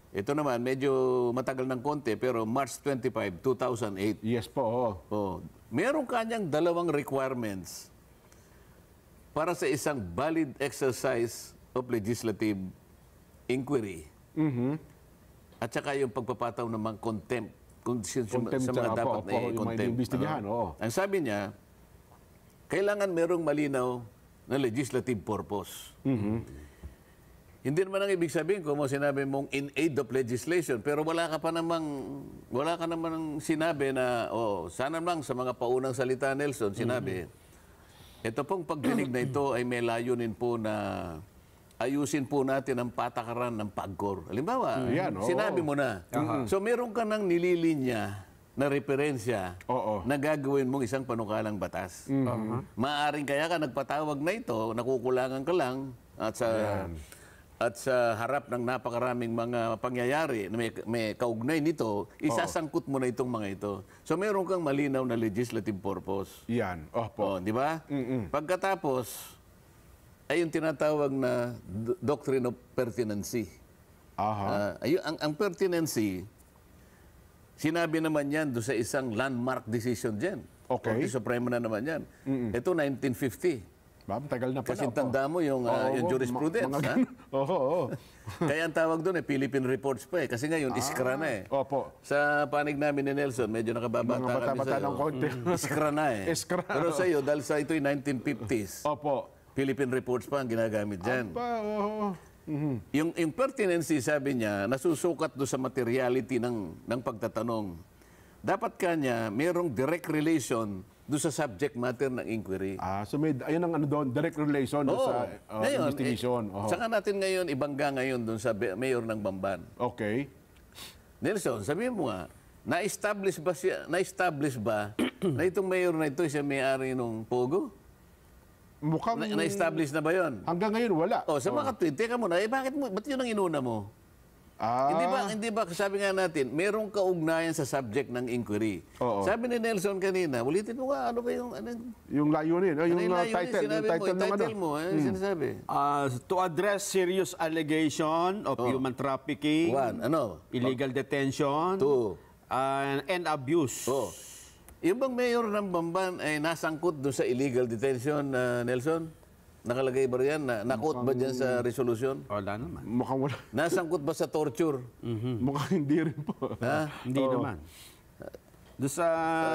Ito naman, medyo matagal ng konti, pero March 25, 2008. Yes po. Oh. Oh, meron kanyang dalawang requirements para sa isang valid exercise of legislative inquiry. Mm-hmm. At saka yung pagpapataw ng mga contempt. contempt sa mga dapat po, na po, contempt. Yung no? oh. Ang sabi niya, kailangan merong malinaw na legislative purpose. Mm-hmm. Hindi naman ang ibig sabihin ko mo sinabi mong in aid of legislation, pero wala ka pa namang, wala ka namang sinabi na, oh, sana lang sa mga paunang salita, Nelson, sinabi, mm-hmm. ito pong pagdinig na ito ay may layunin po na ayusin po natin ang patakaran ng pagkor. Halimbawa, mm-hmm. yan, oh. sinabi mo na. Uh-huh. So meron ka nang nililinya na referensya Oo. na gagawin mong isang panukalang batas. Mm-hmm. Uh-huh. Maaring kaya ka nagpatawag na ito, nakukulangan ka lang at sa... Ayan at sa harap ng napakaraming mga pangyayari na may, may kaugnay nito, isasangkot mo na itong mga ito. So meron kang malinaw na legislative purpose. Yan. Opo. Oh, di ba? Mm-mm. Pagkatapos, ay yung tinatawag na doctrine of pertinency. Aha. Uh, ah, ayun, ang, ang pertinency, sinabi naman yan do sa isang landmark decision dyan. Okay. Korte Suprema na naman yan. Mm-mm. Ito 1950. Diba? tagal na pala. Kasi tanda mo yung, uh, oh, yung jurisprudence. Mga, Oo. Oh, oh. Kaya ang tawag doon eh, Philippine Reports pa eh. Kasi ngayon, ah, iskra na eh. Ah, opo. Sa panig namin ni Nelson, medyo nakababata mga bata, kami bata ng konti. Mm. iskra na eh. Iskra. Pero sa'yo, iyo, dahil sa ito'y 1950s. Opo. Philippine Reports pa ang ginagamit dyan. Opo, oo. Mm-hmm. Yung, yung pertinency, sabi niya, nasusukat do sa materiality ng, ng pagtatanong. Dapat kanya merong direct relation doon sa subject matter ng inquiry. Ah, so may, ayun ang ano doon, direct relation doon sa uh, Ngayon, eh, investigation. Eh, Oh. Saka natin ngayon, ibangga ngayon doon sa mayor ng Bamban. Okay. Nelson, sabihin mo nga, na-establish ba, siya, na-establish ba na itong mayor na ito siya may-ari ng Pogo? Mukhang Na- na-establish na ba yon? hanggang ngayon wala. O, oh, sa mga tweet, teka muna, eh bakit mo, ba't yun ang inuna mo? Ah. Hindi ba ah. hindi ba sabi nga natin, merong kaugnayan sa subject ng inquiry. Oo. Sabi ni Nelson kanina, ulitin mo nga ano ba yung anong, yung layunin, ano yung, uh, yung title, yung title, mo, ng title ano? mo, eh, hmm. sinasabi. Uh, to address serious allegation of oh. human trafficking. One, ano? Illegal detention. Two. Uh, and abuse. Oh. Yung bang mayor ng Bamban ay nasangkot doon sa illegal detention, uh, Nelson? Nakalagay ba yan? Na, nakot ba dyan sa resolusyon? Wala naman. Mukhang wala. Nasangkot ba sa torture? Mm-hmm. Mukhang hindi rin po. Ha? hindi oh. naman. Doon sa...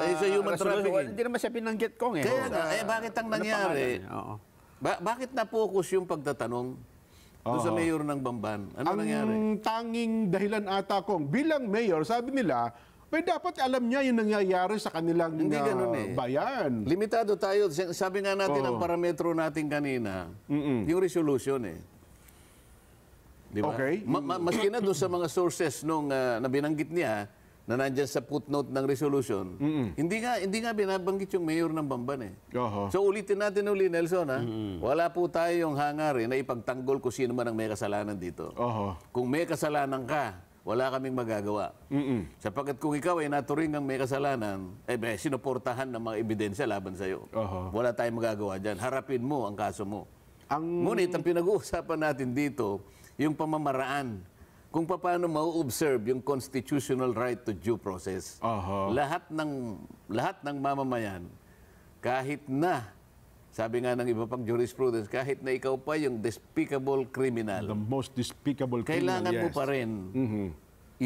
Uh, sa human trafficking. Hindi naman siya pinanggit kong eh. Kaya nga, oh. eh bakit ang ano nangyari? Oo. Ba- bakit na-focus yung pagtatanong doon sa mayor ng Bamban? Ano ang nangyari? Ang tanging dahilan ata kong bilang mayor, sabi nila, may dapat alam niya yung nangyayari sa kanilang Hindi ah, ganun eh. bayan. Limitado tayo. Sabi nga natin Oo. ang parametro natin kanina, Mm-mm. yung resolution eh. Di Okay. Ma- ma- maski na doon sa mga sources nung ah, na niya ah, na nandyan sa footnote ng resolution, hindi nga hindi nga binabanggit yung mayor ng Bamban eh. Oho. So ulitin natin uli Nelson ha. Ah. Wala po tayong hangarin na ipagtanggol kung sino man ang may kasalanan dito. Oho. Kung may kasalanan ka, wala kaming magagawa. Mm-mm. Sapagkat kung ikaw ay naturingang may kasalanan, eh beh, sinuportahan ng mga ebidensya laban sa'yo. Uh-huh. Wala tayong magagawa dyan. Harapin mo ang kaso mo. Ang... Ngunit ang pinag-uusapan natin dito, yung pamamaraan kung paano mau-observe yung constitutional right to due process. Uh-huh. Lahat ng lahat ng mamamayan kahit na sabi nga ng iba pang jurisprudence, kahit na ikaw pa yung despicable criminal. The most despicable criminal, Kailangan yes. mo pa rin mm-hmm.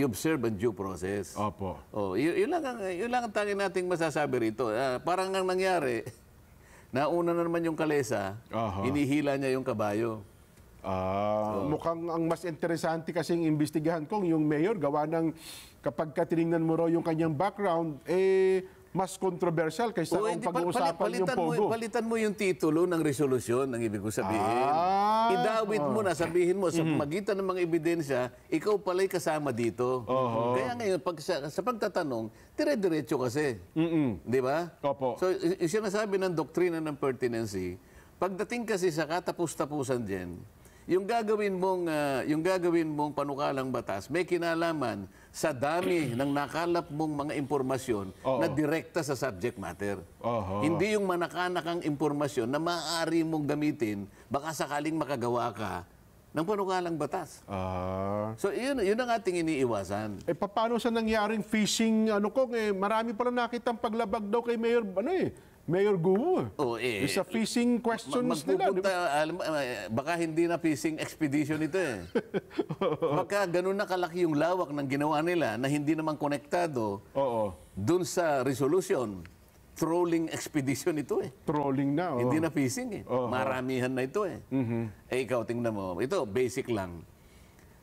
i-observe ang due process. Opo. Oh, yun, lang ang, yun lang ang tangin nating masasabi rito. Uh, parang ang nangyari, nauna na naman yung kalesa, uh-huh. inihila niya yung kabayo. Ah, uh, so, mukhang ang mas interesante kasing imbestigahan ko, yung mayor gawa ng kapag katinignan mo raw yung kanyang background, eh mas controversial kaysa o, ang pag-uusapan pal yung Pogo. Mo, palitan mo yung titulo ng resolusyon, ang ibig ko sabihin. Ah, Idawit oh. mo na, sabihin mo, sa mm magitan ng mga ebidensya, ikaw pala'y kasama dito. Oh, Kaya ngayon, pag, sa, sa pagtatanong, dire-diretso kasi. Mm -mm. Di ba? Opo. So, yung sinasabi ng doktrina ng pertinency, pagdating kasi sa katapus-tapusan dyan, yung gagawin mong uh, yung gagawin mong panukalang batas may kinalaman sa dami ng nakalap mong mga impormasyon Oo. na direkta sa subject matter. Oho. Hindi yung manakanak ang impormasyon na maaari mong gamitin baka sakaling makagawa ka ng panukalang batas. Ah. So, yun, yun ang ating iniiwasan. Eh, paano sa nangyaring phishing, ano ko, eh, marami pala nakitang paglabag daw kay Mayor, ano eh, Mayor Guo. Oh, eh, sa eh, fishing questions mag nila. Alam, eh, baka hindi na fishing expedition ito eh. baka ganun na kalaki yung lawak ng ginawa nila na hindi naman konektado Oo. dun sa resolution. Trolling expedition ito eh. Trolling na. Oh. Hindi na fishing eh. Oh, Maramihan na ito eh. Mm-hmm. Eh ikaw, tingnan mo. Ito, basic lang.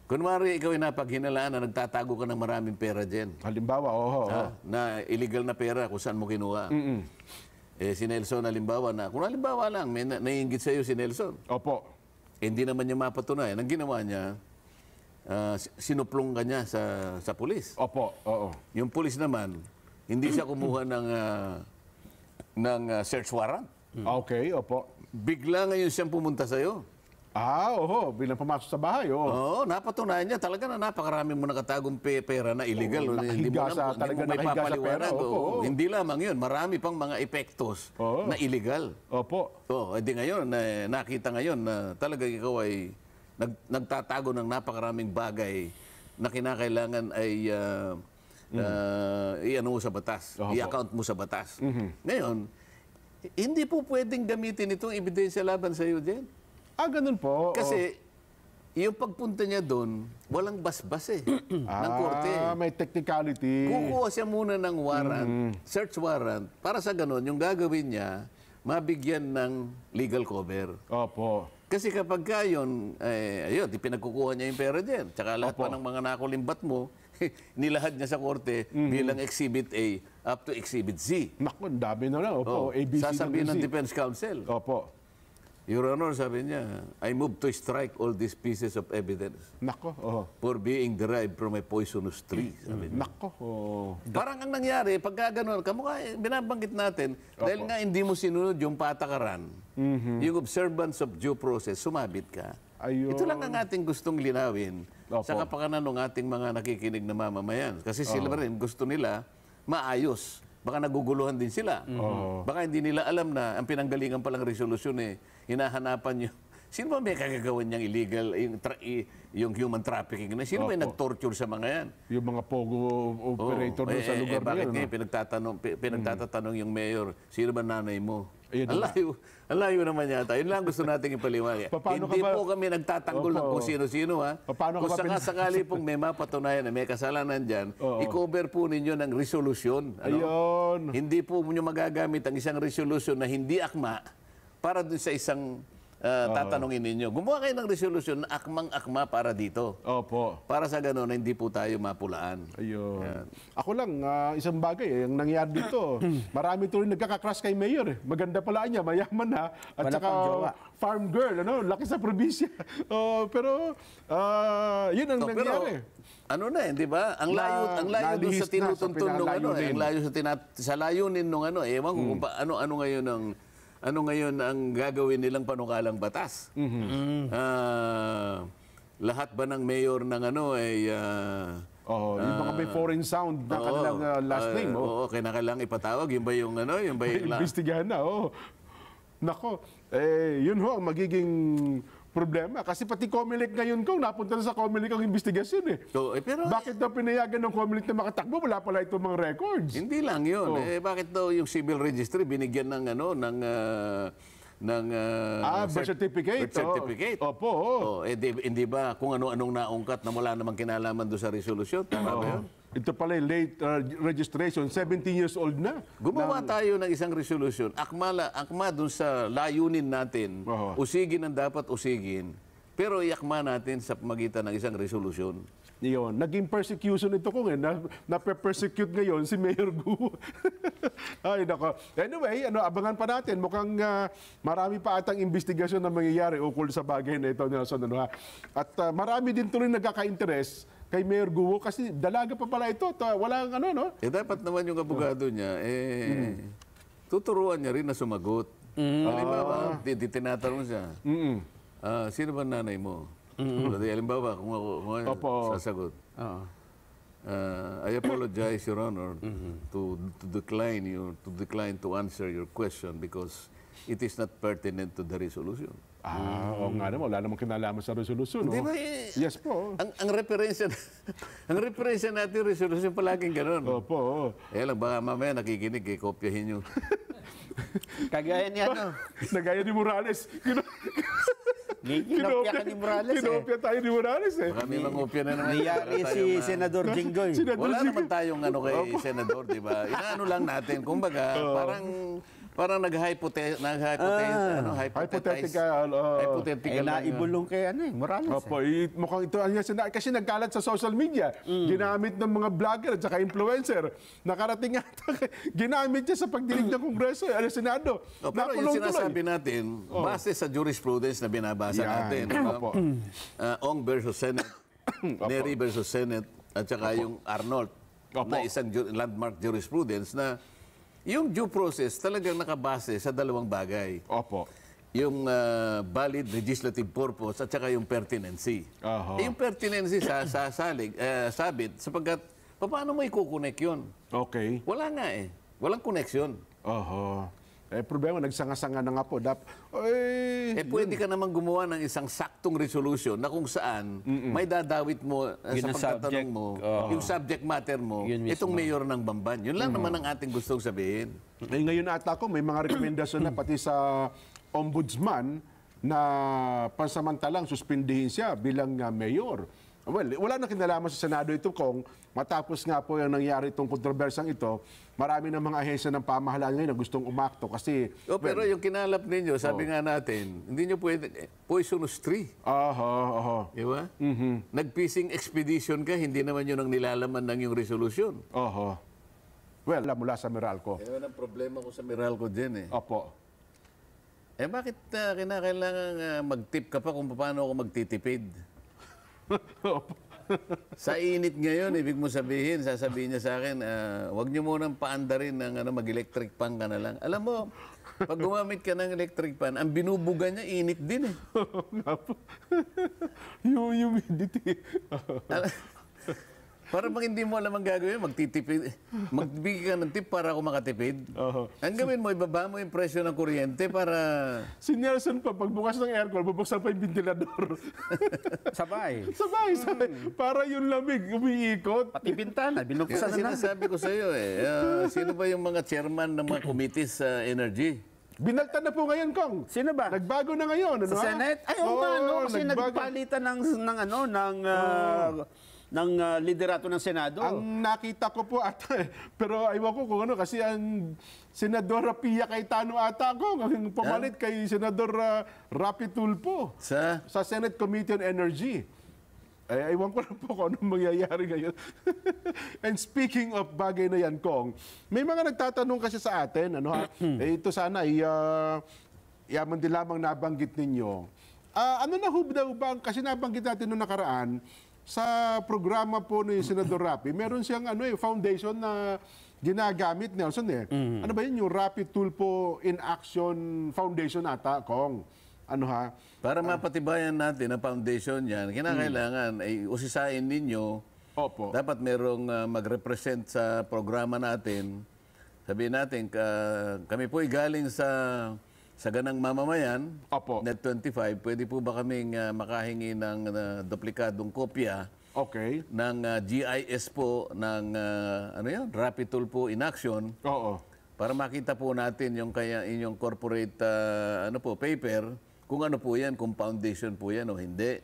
Kunwari, ikaw ay napaghinalaan na nagtatago ka ng maraming pera dyan. Halimbawa, oo. Oh, oh, oh. Na illegal na pera kung saan mo kinuha. Mm-mm. Eh, si Nelson, halimbawa na, kung halimbawa lang, may na, naiingit sa iyo si Nelson. Opo. Eh, hindi naman niya mapatunayan. Ang ginawa niya, uh, sinuplong ka niya sa, sa pulis. Opo, oo. Yung pulis naman, hindi siya kumuha ng, uh, ng uh, search warrant. Okay, opo. Bigla ngayon siyang pumunta sa iyo. Ah, oo. Bilang pumasok sa bahay, oh. oo. Oo, oh, napatunayan niya. Talaga na napakarami mo nakatagong pe pera na illegal. Oo, hindi mo na, sa, hindi mo may papaliwanag. Opo, oo. Hindi lamang yun. Marami pang mga epektos oo. na illegal. Opo. Oo, edi eh, ngayon, eh, nakita ngayon na talaga ikaw ay nag, nagtatago ng napakaraming bagay na kinakailangan ay uh, mm. uh, i-ano mo sa batas, oh, i-account mo sa batas. Mm-hmm. Ngayon, hindi po pwedeng gamitin itong ebidensya laban sa iyo, Jen. Ah, ganun po. Kasi, oh. yung pagpunta niya doon, walang basbas eh, ng korte. Ah, may technicality. Kukuha siya muna ng warrant, mm. search warrant. Para sa ganun, yung gagawin niya, mabigyan ng legal cover. Opo. Kasi kapag kayon, eh, ayun, di pinagkukuha niya yung pera dyan. Tsaka lahat Opo. pa ng mga nakulimbat mo, nilahad niya sa korte mm-hmm. bilang Exhibit A up to Exhibit Z. Naku, dami na lang. Opo, oh, ABC Sasabihin ng, ng Defense Counsel. Opo. Your Honor, sabi niya, I move to strike all these pieces of evidence. Nako, oh. For being derived from a poisonous tree, sabi niya. Nako, oh. Parang ang nangyari, pagka ganun, kamukha, eh, binabanggit natin, Opo. dahil nga hindi mo sinunod yung patakaran, mm -hmm. yung observance of due process, sumabit ka. Ayun. Ito lang ang ating gustong linawin Opo. sa kapakanan ng ating mga nakikinig na mamamayan. Kasi sila rin, gusto nila maayos baka naguguluhan din sila. Mm-hmm. Baka hindi nila alam na ang pinanggalingan palang resolusyon eh, hinahanapan yung Sino ba may kagagawan niyang illegal, yung, tra- yung human trafficking na? Sino Opo. ba nag-torture sa mga yan? Yung mga pogo operator oh, eh, sa lugar eh, bakit niya. Bakit no? pinagtatanong, pinagtatanong mm. yung mayor, sino ba nanay mo? Ayun ang layo, ang layo naman yata. Yun lang gusto nating ipaliwanag. Hindi ba, po kami nagtatanggol opo, ng kung sino-sino ha. Paano kung ka sakasakali pong may mapatunayan na may kasalanan dyan, oo. i-cover po ninyo ng resolusyon. Ano? Ayun. Hindi po ninyo magagamit ang isang resolusyon na hindi akma para dun sa isang uh, tatanungin ninyo. Gumawa kayo ng resolusyon na akmang-akma para dito. Opo. Para sa ganun, hindi po tayo mapulaan. Ayun. Yan. Ako lang, uh, isang bagay, eh, ang nangyari dito, marami tuloy nagkakakrush kay Mayor. Eh. Maganda pala niya, mayaman ha. At Wala saka farm girl, ano, laki sa probinsya. oh, pero, uh, yun ang oh, nangyari. Pero, ano na eh, di ba? Ang layo, na, ang layo doon sa tinutuntun nung ano, eh, ang layo sa, tinat, sa layunin nung ano, eh. ewan ko hmm. kung ano, ano ngayon ang ano ngayon ang gagawin nilang panukalang batas? Mm-hmm. Uh, lahat ba ng mayor ng ano eh, ay... Uh, Oh, yung mga may ah, foreign sound na ah, oh, kanilang uh, last uh, name. Oo, oh. oh, kinakailang ipatawag. Yung ba yung ano? Yun ba yung... Investigahan na, oo. Oh. Nako, eh, yun ho magiging problema. Kasi pati Comelec ngayon ko, napunta na sa Comelec ang investigasyon eh. So, eh pero, bakit daw pinayagan ng Comelec na makatakbo? Wala pala itong mga records. Hindi lang yun. Oh. Eh, bakit daw yung civil registry binigyan ng ano, ng... Uh, ng uh, ah, birth certificate. Birth oh. certificate. Oh. Opo. Oh. Oh, eh, di, hindi ba kung ano-anong naungkat na wala namang kinalaman doon sa resolusyon? Tama oh. ba yun? Ito pala late uh, registration, 17 years old na. Gumawa ng... tayo ng isang resolution. Akmala, akma dun sa layunin natin, uh-huh. usigin ang dapat usigin, pero iakma natin sa magitan ng isang resolution. Yun. Naging persecution ito ko eh. ngayon. Nape-persecute na ngayon si Mayor Gu. Ay, nako. Anyway, ano, abangan pa natin. Mukhang uh, marami pa atang investigasyon na mangyayari ukol sa bagay na ito, Nelson. Ano, ha? At uh, marami din tuloy nagkaka-interest kay Mayor Guo kasi dalaga pa pala ito. wala walang ano, no? Eh, dapat naman yung abogado niya, eh, mm. tuturuan niya rin na sumagot. Mm. Halimbawa, ah. tinatanong siya, mm. uh, sino ba nanay mo? Mm. Halimbawa, kung ako, kung sasagot. Uh. Uh, I apologize, Your Honor, mm-hmm. to, to decline you, to decline to answer your question because it is not pertinent to the resolution. Ah, hmm. oo nga naman. Wala namang kinalaman sa resolusyon. Hindi oh. ba? Eh, yes po. Ang, ang referensya, ang referensya natin, resolusyon palaging ganun. Opo. Oh. eh lang, baka mamaya nakikinig, eh, kopyahin yung... Kagaya niya, no? Nagaya ni Morales. Kinopya ka ni Morales eh. Kinopya eh. tayo ni Morales eh. Baka may mangopya na naman. Niyari si na, ah, Senador Jinggoy. Senador Wala Jinggoy. naman tayong ano kay Senador, di ba? Inaano lang natin. Kumbaga, oh. parang Parang nag ah. ano, hypothetical nag-hypothe- ano, ah. Hypothetical, oo. Hypothetical. Eh, lang naibulong kay ano eh, Morales. Eh. Opo, it, eh, mukhang ito, ano, kasi nagkalat sa social media. Mm. Ginamit ng mga vlogger at saka influencer. Nakarating nga, ginamit niya sa pagdinig ng Kongreso, ano, Senado. Oh, pero yung Nakulong tuloy. sinasabi natin, oh. base sa jurisprudence na binabasa Yan. natin, Opo. ah, Ong versus Senate, Neri versus Senate, at saka yung Arnold, Opo. na isang landmark jurisprudence na yung due process talagang nakabase sa dalawang bagay. Opo. Yung uh, valid legislative purpose at saka yung pertinency. Uh-huh. Eh, yung pertinency sa, sa salig, uh, sabit sapagkat paano mo ikukonek yun? Okay. Wala nga eh. Walang connection. Oho. Uh-huh. Eh, problema, nagsanga-sanga na nga po. Dap, ay, eh, pwede yun. ka naman gumawa ng isang saktong resolution na kung saan Mm-mm. may dadawit mo eh, yun sa pagtatanong subject, mo, oh. yung subject matter mo, yun itong mayor ng Bamban. Yun lang mm-hmm. naman ang ating gustong sabihin. Eh, ngayon ata ko, may mga rekomendasyon na pati sa ombudsman na pansamantalang suspindihin siya bilang uh, mayor. Well, wala na kinalaman sa Senado ito kung matapos nga po yung nangyari itong kontrobersyang ito, marami ng mga ahensya ng pamahalaan ngayon na gustong umakto kasi... Oh, pero yung kinalap ninyo, sabi oh. nga natin, hindi nyo pwede... Eh, poisonous tree. Oho, oho. Diba? Mm-hmm. Nag-fishing expedition ka, hindi naman yun ang nilalaman ng yung resolusyon. Oho. Well, mula sa Meralco. Ewan eh, ang problema ko sa Meralco din eh. Opo. Eh bakit uh, kinakailangan uh, mag-tip ka pa kung paano ako magtitipid? sa init ngayon, ibig mo sabihin, sasabihin niya sa akin, uh, ah, wag niyo munang paandarin ng ano, mag-electric pan ka na lang. Alam mo, pag gumamit ka ng electric pan, ang binubuga niya, init din eh. yung humidity para pag hindi mo alam ang gagawin, magtitipid. Magbigay ka ng tip para ako makatipid. Oo. Ang gawin mo, ibaba mo yung presyo ng kuryente para... Si Nelson pa, pagbukas ng aircon, bubuksan pa yung ventilador. sabay. Sabay, hmm. sabay. Para yung lamig, umiikot. Pati bintana, binuksan na Sinasabi ko sa iyo eh, ah, sino ba yung mga chairman ng mga committees sa energy? Binaltan na po ngayon, Kong. Sino ba? Nagbago na ngayon, ano? Sa ha? Senate? Ay, oo nga, no? Kasi nagbago. nagpalitan ng, ng ano, ng... ah, ng uh, liderato ng Senado. Ang nakita ko po at eh, pero ayaw ko kung ano kasi ang Senadora Pia Cayetano ata ko ang pumalit kay Senador uh, Rapi Tulfo sa? sa Senate Committee on Energy. Ay, iwan ko na po kung anong mangyayari ngayon. And speaking of bagay na yan, Kong, may mga nagtatanong kasi sa atin, ano ha? eh, ito sana, ay, uh, eh, ah, yaman din lamang nabanggit ninyo. Uh, ano na hub hubda ba? Kasi nabanggit natin noong nakaraan, sa programa po ni Senador Rapi, meron siyang ano eh, foundation na ginagamit Nelson eh. Mm. Ano ba yun? Yung Rapid po in Action Foundation ata, Kong. Ano ha? Para uh, mapatibayan natin ang foundation yan, kinakailangan mm. ay usisain ninyo. Opo. Dapat merong uh, mag-represent sa programa natin. Sabihin natin, uh, kami ay galing sa sa ganang mamamayan, Opo. net 25, pwede po ba kaming uh, makahingi ng uh, duplikadong kopya okay. ng uh, ah, GIS po, ng uh, ano yan, Rapid Tool po in action? Oo. Para makita po natin yung kaya inyong corporate uh, ano po paper, kung ano po yan, kung foundation po yan o hindi.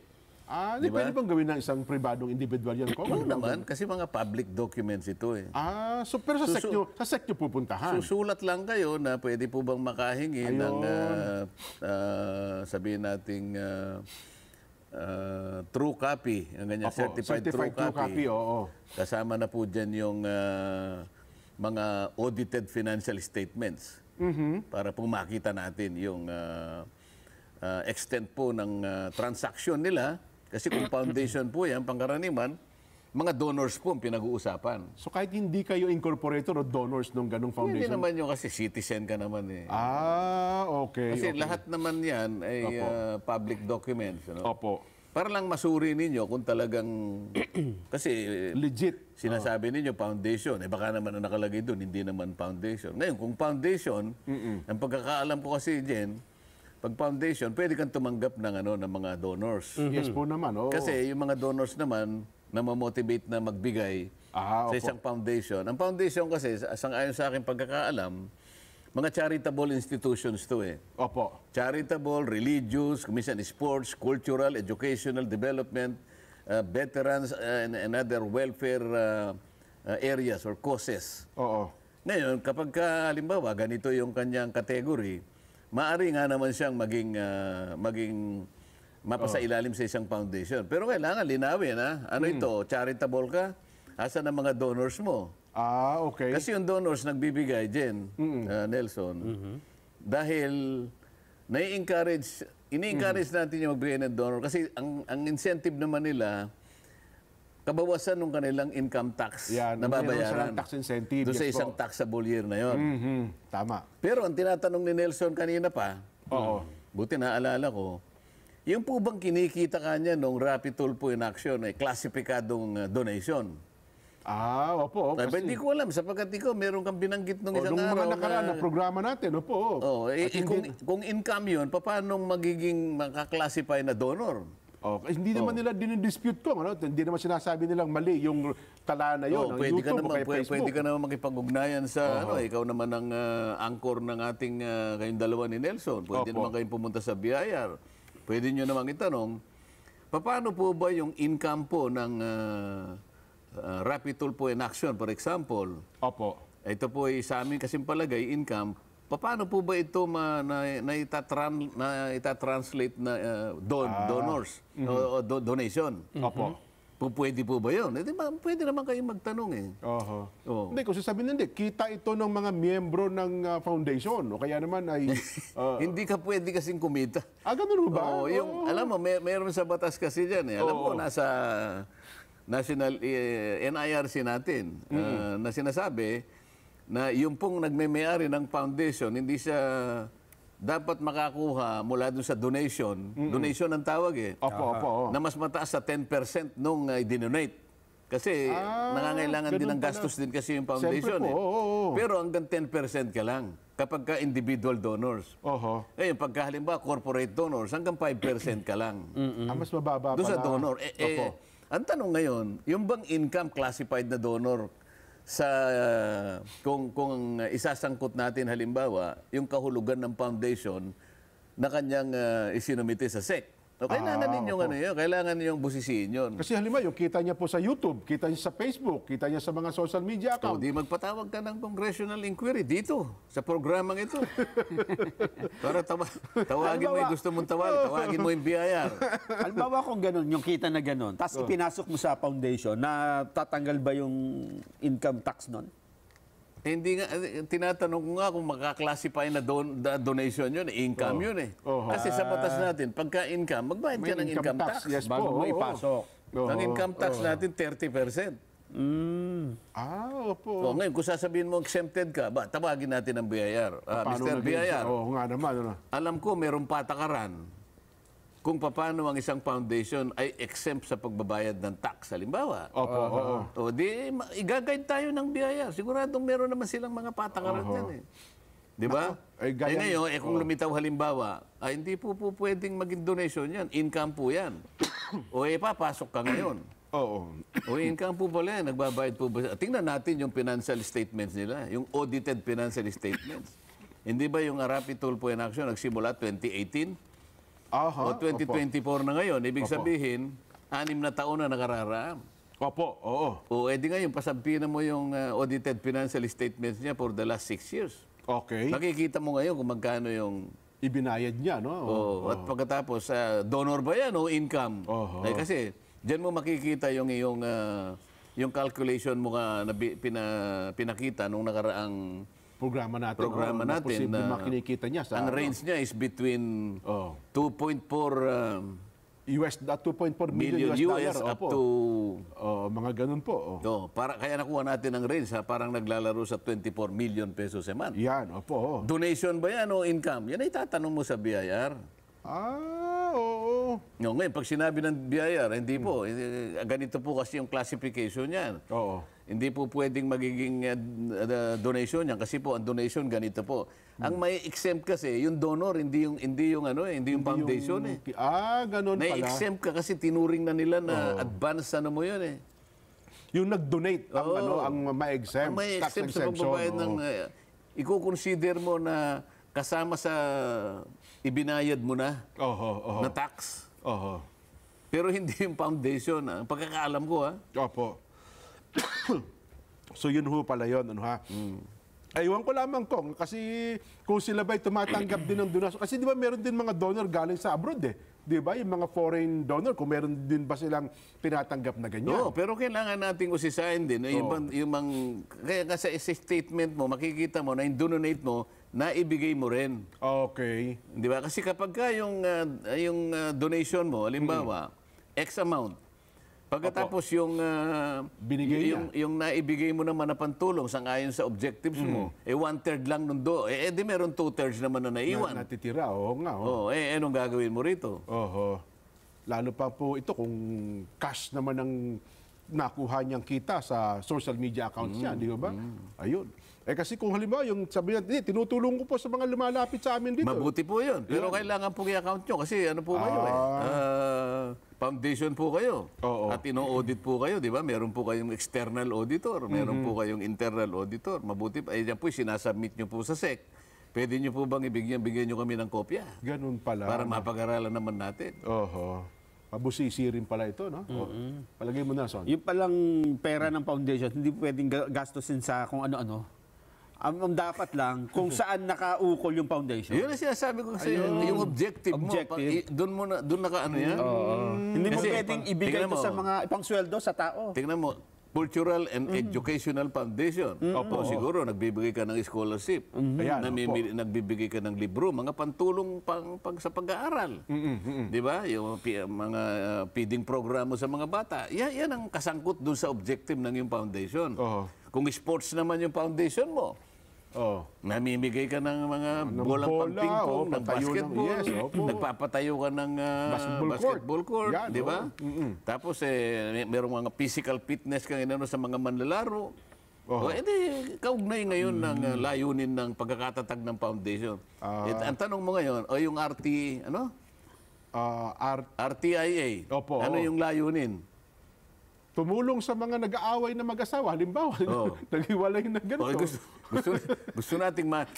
Ah, di diba? pwede bang gawin ng isang pribadong individual yan? Ko, Oo naman, kasi mga public documents ito eh. Ah, so, pero sa Susu- sa sect nyo pupuntahan? Susulat lang kayo na pwede po bang makahingi Ayun. ng, uh, ah, uh, ah, sabihin nating, uh, uh, true copy, ang ganyan, Opo, certified, certified true, true copy. copy oo. Kasama na po dyan yung uh, mga audited financial statements mm-hmm. para po makita natin yung uh, uh, extent po ng uh, transaction nila kasi kung foundation po yan, pangkaraniwan, mga donors po ang pinag-uusapan. So kahit hindi kayo incorporator o donors ng ganong foundation? Hindi naman yung kasi citizen ka naman eh. Ah, okay. Kasi okay. lahat naman yan ay uh, public documents. You know? Opo. Para lang masuri ninyo kung talagang... kasi... Legit. Sinasabi oh. ninyo, foundation. Eh baka naman ang nakalagay doon, hindi naman foundation. Ngayon, kung foundation, Mm-mm. ang pagkakaalam ko kasi, Jen, pag foundation, pwede kang tumanggap ng, ano, ng mga donors. Mm-hmm. Yes po naman. Oo. Kasi yung mga donors naman, na ma-motivate na magbigay ah, sa isang opo. foundation. Ang foundation kasi, asang ayon sa akin pagkakaalam, mga charitable institutions to eh. Opo. Charitable, religious, commission sports, cultural, educational, development, uh, veterans, uh, and, and other welfare uh, uh, areas or causes. Oo. Ngayon, kapag halimbawa, ganito yung kanyang category, maari nga naman siyang maging, uh, maging mapasailalim oh. sa isang foundation. Pero kailangan linawin, ha? Ah. Ano mm. ito? Charitable ka? Asa ng mga donors mo? Ah, okay. Kasi yung donors nagbibigay din, mm -hmm. uh, ah, Nelson. Mm -hmm. Dahil nai-encourage, ini-encourage mm -hmm. natin yung magbigay ng donor kasi ang, ang incentive naman nila kabawasan ng kanilang income tax yeah, na babayaran. tax incentive. Doon sa isang po. taxable year na yon. Mm-hmm. Tama. Pero ang tinatanong ni Nelson kanina pa, Oo. buti naalala ko, yung po bang kinikita kanya nung Rapid Tool po in action ay eh, donation? Ah, opo. Kasi, Ay, hindi ko alam sapagkat ikaw meron kang binanggit nung o, isang nung araw. Nung mga na, na programa natin, opo. Oh, eh, eh, kung, kung income yun, paano magiging makaklasify na donor? Okay, oh, eh, hindi naman oh. nila dinidispute ko. Ano? Hindi naman sinasabi nilang mali yung tala na yun, oh, pwede YouTube ka naman, pwede, pwede ka naman makipag-ugnayan sa, uh-huh. ano, ikaw naman ang uh, anchor ng ating, uh, kayong dalawa ni Nelson. Pwede Opo. naman kayong pumunta sa BIR. Pwede nyo naman itanong, paano po ba yung income po ng uh, ah, uh, Rapid Tool po in Action, for example? Opo. Ito po ay sa amin kasing palagay, income, Paano po ba ito ma, na, na, itatran, na itatranslate na uh, don, ah. donors mm -hmm. o, o do, donation? Mhm. Opo. Mm -hmm. Pwede po ba yun? Eh, di pwede naman kayo magtanong eh. Oho. Oh. Hindi, kung sasabihin hindi, kita ito ng mga miyembro ng uh, foundation. O kaya naman ay... Uh, hindi ka pwede kasing kumita. Ah, ganun ba? Oo, oh, yung, oh. alam mo, may, mayroon sa batas kasi dyan eh. Alam oh. mo, nasa national, eh, NIRC natin mm -hmm. uh, na sinasabi, na yung pong nagmemayari ng foundation, hindi siya dapat makakuha mula dun sa donation, Mm-mm. donation ang tawag eh. Opo, opo. Na mas mataas sa 10% nung uh, i-donate. Kasi ah, nangangailangan din ng gastos din kasi yung foundation eh. Pero hanggang 10% ka lang kapag ka individual donors. Oho. Eh Ngayon, pagka halimbawa corporate donors, hanggang 5% ka lang. Mm-mm. Ah, mas mababa pa. pala. Doon sa donor. Eh, eh, ang tanong ngayon, yung bang income classified na donor, sa kung kung isasangkot natin halimbawa yung kahulugan ng foundation na kanyang uh, ah, isinumite sa SEC. No, kailangan ah, ninyong ano yun, kailangan ninyong busisiin yun. Kasi halimbawa, yung kita niya po sa YouTube, kita niya sa Facebook, kita niya sa mga social media account. O, di magpatawag ka ng congressional inquiry dito, sa programang ito. Para tawa, tawagin mo yung gusto mong tawag, tawagin mo yung BIR. halimbawa kung ganun, yung kita na ganun, tapos oh. ipinasok mo sa foundation, na tatanggal ba yung income tax nun? Eh, hindi nga, eh, tinatanong ko nga kung makaklasify na don, donation yun, income oh. yun eh. Oh. Kasi sa batas natin, pagka income, magbayad ka ng income, income tax. tax. Yes, bago mo ipasok. Oh. Ang income tax oh. natin, 30%. Mm. Ah, opo. So, ngayon, kung sasabihin mo exempted ka, ba, tawagin natin ang BIR. Ah, Mr. BIR. Oo, oh, nga naman. Ano? Alam ko, mayroong patakaran kung paano ang isang foundation ay exempt sa pagbabayad ng tax, halimbawa. Opo, uh, oo. O di, igagayad tayo ng biyaya. Siguradong meron naman silang mga patakaran uh-huh. yan eh. Di ba? Ay, gaya, eh ngayon, eh kung lumitaw halimbawa, ay ah, hindi po, po pwedeng maging donation yan. Income po yan. o eh, papasok ka ngayon. Oo. o income po pala yan. Nagbabayad po ba? Tingnan natin yung financial statements nila. Yung audited financial statements. hindi ba yung Arapi Tulpo in Action nagsimula 2018? Aha, o 2024 opo. na ngayon. Ibig opo. sabihin, anim na taon na nakararaan. Opo, oo. O, edi eh, ngayon, pasampinan mo yung uh, audited financial statements niya for the last six years. Okay. Nakikita mo ngayon kung magkano yung... Ibinayad niya, no? Oo. Oh, At pagkatapos, uh, donor ba yan o income? Oh, Eh, kasi, dyan mo makikita yung iyong... Uh, yung calculation mo nga na pina, pinakita nung nakaraang programa natin. Programa oh, na, natin. Na, na makinikita niya. Sa, ang ano. range niya is between oh. 2.4 um, US 2.4 uh, million, million US, US dollar, up opo. to oh, mga ganun po. Oh. Oh, para kaya nakuha natin ang range ha, parang naglalaro sa 24 million pesos a month. Yan, opo. Oh. Donation ba yan o income? Yan ay tatanong mo sa BIR. Ah, oo. No, ngayon, pag sinabi ng BIR, hindi po. Hindi, hmm. eh, eh, ganito po kasi yung classification niyan. Oo. Hindi po pwedeng magiging eh, uh, donation yan kasi po ang donation ganito po. Hmm. Ang may exempt kasi yung donor hindi yung hindi yung ano hindi yung hindi foundation yung, eh. Ah, ganoon pala. May exempt ka kasi tinuring na nila na oh. advance ano mo yun eh. Yung nag-donate ang oh. ano ang ma-exempt. Ang may exempt sa pagbabayad oh. ng uh, i-consider mo na kasama sa ibinayad mo na oho, oho. na tax. Oho. Pero hindi yung foundation. Ah. Pagkakaalam ko, ha? Ah. Opo. so yun ho pala yun, ano ha? Mm. Aywan ah, ko lamang kong, kasi kung sila ba'y tumatanggap din ng donasyon, kasi di ba meron din mga donor galing sa abroad eh. Di ba? Yung mga foreign donor, kung meron din ba silang pinatanggap na ganyan. Oo, pero kailangan nating usisahin din. Eh, yung, yung mga, kaya nga sa statement mo, makikita mo na yung donate mo, naibigay mo rin. Okay. Di ba? Kasi kapag ka yung, uh, yung uh, donation mo, halimbawa, hmm. X amount, pagkatapos Opo. yung, uh, Binigay yung, niya. yung naibigay mo naman na pantulong sangayon sa objectives hmm. mo, mm. eh one-third lang nun do. Eh, eh di meron two-thirds naman na naiwan. Na, natitira, oo nga. Oo. Oh, eh, anong gagawin mo rito? Oho. Lalo pa po ito kung cash naman ang nakuha niyang kita sa social media accounts mm. niya, di ba? Mm. Ayun. Eh kasi kung halimbawa yung sabi natin, tinutulong ko po sa mga lumalapit sa amin dito. Mabuti po yun. Pero yeah. kailangan po i-account nyo kasi ano po kayo eh. ah. eh. Uh, foundation po kayo. Oo. At ino-audit po kayo, di ba? Meron po kayong external auditor, meron mm-hmm. po kayong internal auditor. Mabuti pa. Eh, yan po sinasubmit nyo po sa SEC. Pwede nyo po bang ibigyan, bigyan nyo kami ng kopya? Ganun pala. Para mapag-aralan naman natin. Oho. Mabusisi rin pala ito, no? Mm-hmm. Palagay mo na, Son. Yung palang pera ng foundation, hindi pwedeng gastusin sa kung ano-ano ang, ang dapat lang kung saan nakaukol yung foundation. Yun ang sinasabi ko sa'yo. Yung objective, objective. mo, doon mo na, doon naka ano yan. Oo. Hindi mo Kasi, pwedeng ibigay ito mo. sa mga pangsweldo sa tao. Tingnan mo, Cultural and mm-hmm. Educational Foundation. Mm-hmm. Opo. siguro, nagbibigay ka ng scholarship. Mm-hmm. Ayan, nagbibigay ka ng libro, mga pantulong pang, pang sa pag-aaral. Di ba? Yung pi- mga uh, feeding program mo sa mga bata. Yan, yan ang kasangkot doon sa objective ng yung foundation. Oo. Kung sports naman yung foundation mo, Oh. Namimigay ka ng mga ng bolang bola, pang-pingpong, oh, ng basketball, yes, opo. nagpapatayo ka ng uh, ah, basketball, basketball court, court di ba? Oh. Mm -hmm. Tapos eh, merong mga physical fitness kang inano sa mga manlalaro. Oh. Uh edi, kaugnay ngayon mm. ng uh, ah, layunin ng pagkakatatag ng foundation. Uh, ah. Et, ang tanong mo ngayon, o yung RT, ano? Uh, RTIA. Opo. Ano oh. yung layunin? Tumulong sa mga nag-aaway na mag-asawa. Halimbawa, oh. naghiwalay na ganito. Oh, gusto, gusto, gusto nating ma...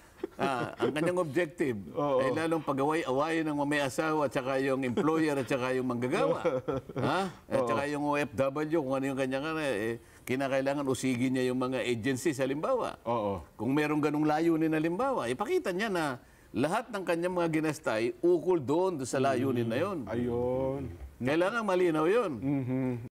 Ah, ang kanyang objective Oo. ay lalong pagaway-away ng may asawa at saka yung employer at saka yung manggagawa. ha? At saka yung OFW, kung ano yung kanyang ano, eh, kinakailangan usigin niya yung mga agencies, halimbawa. Oo. Kung merong ganong layunin, halimbawa, ipakita eh, niya na lahat ng kanyang mga ginastay ukol doon, sa layunin mm. na yun. Ayun. Kailangan malinaw yun. Mhm.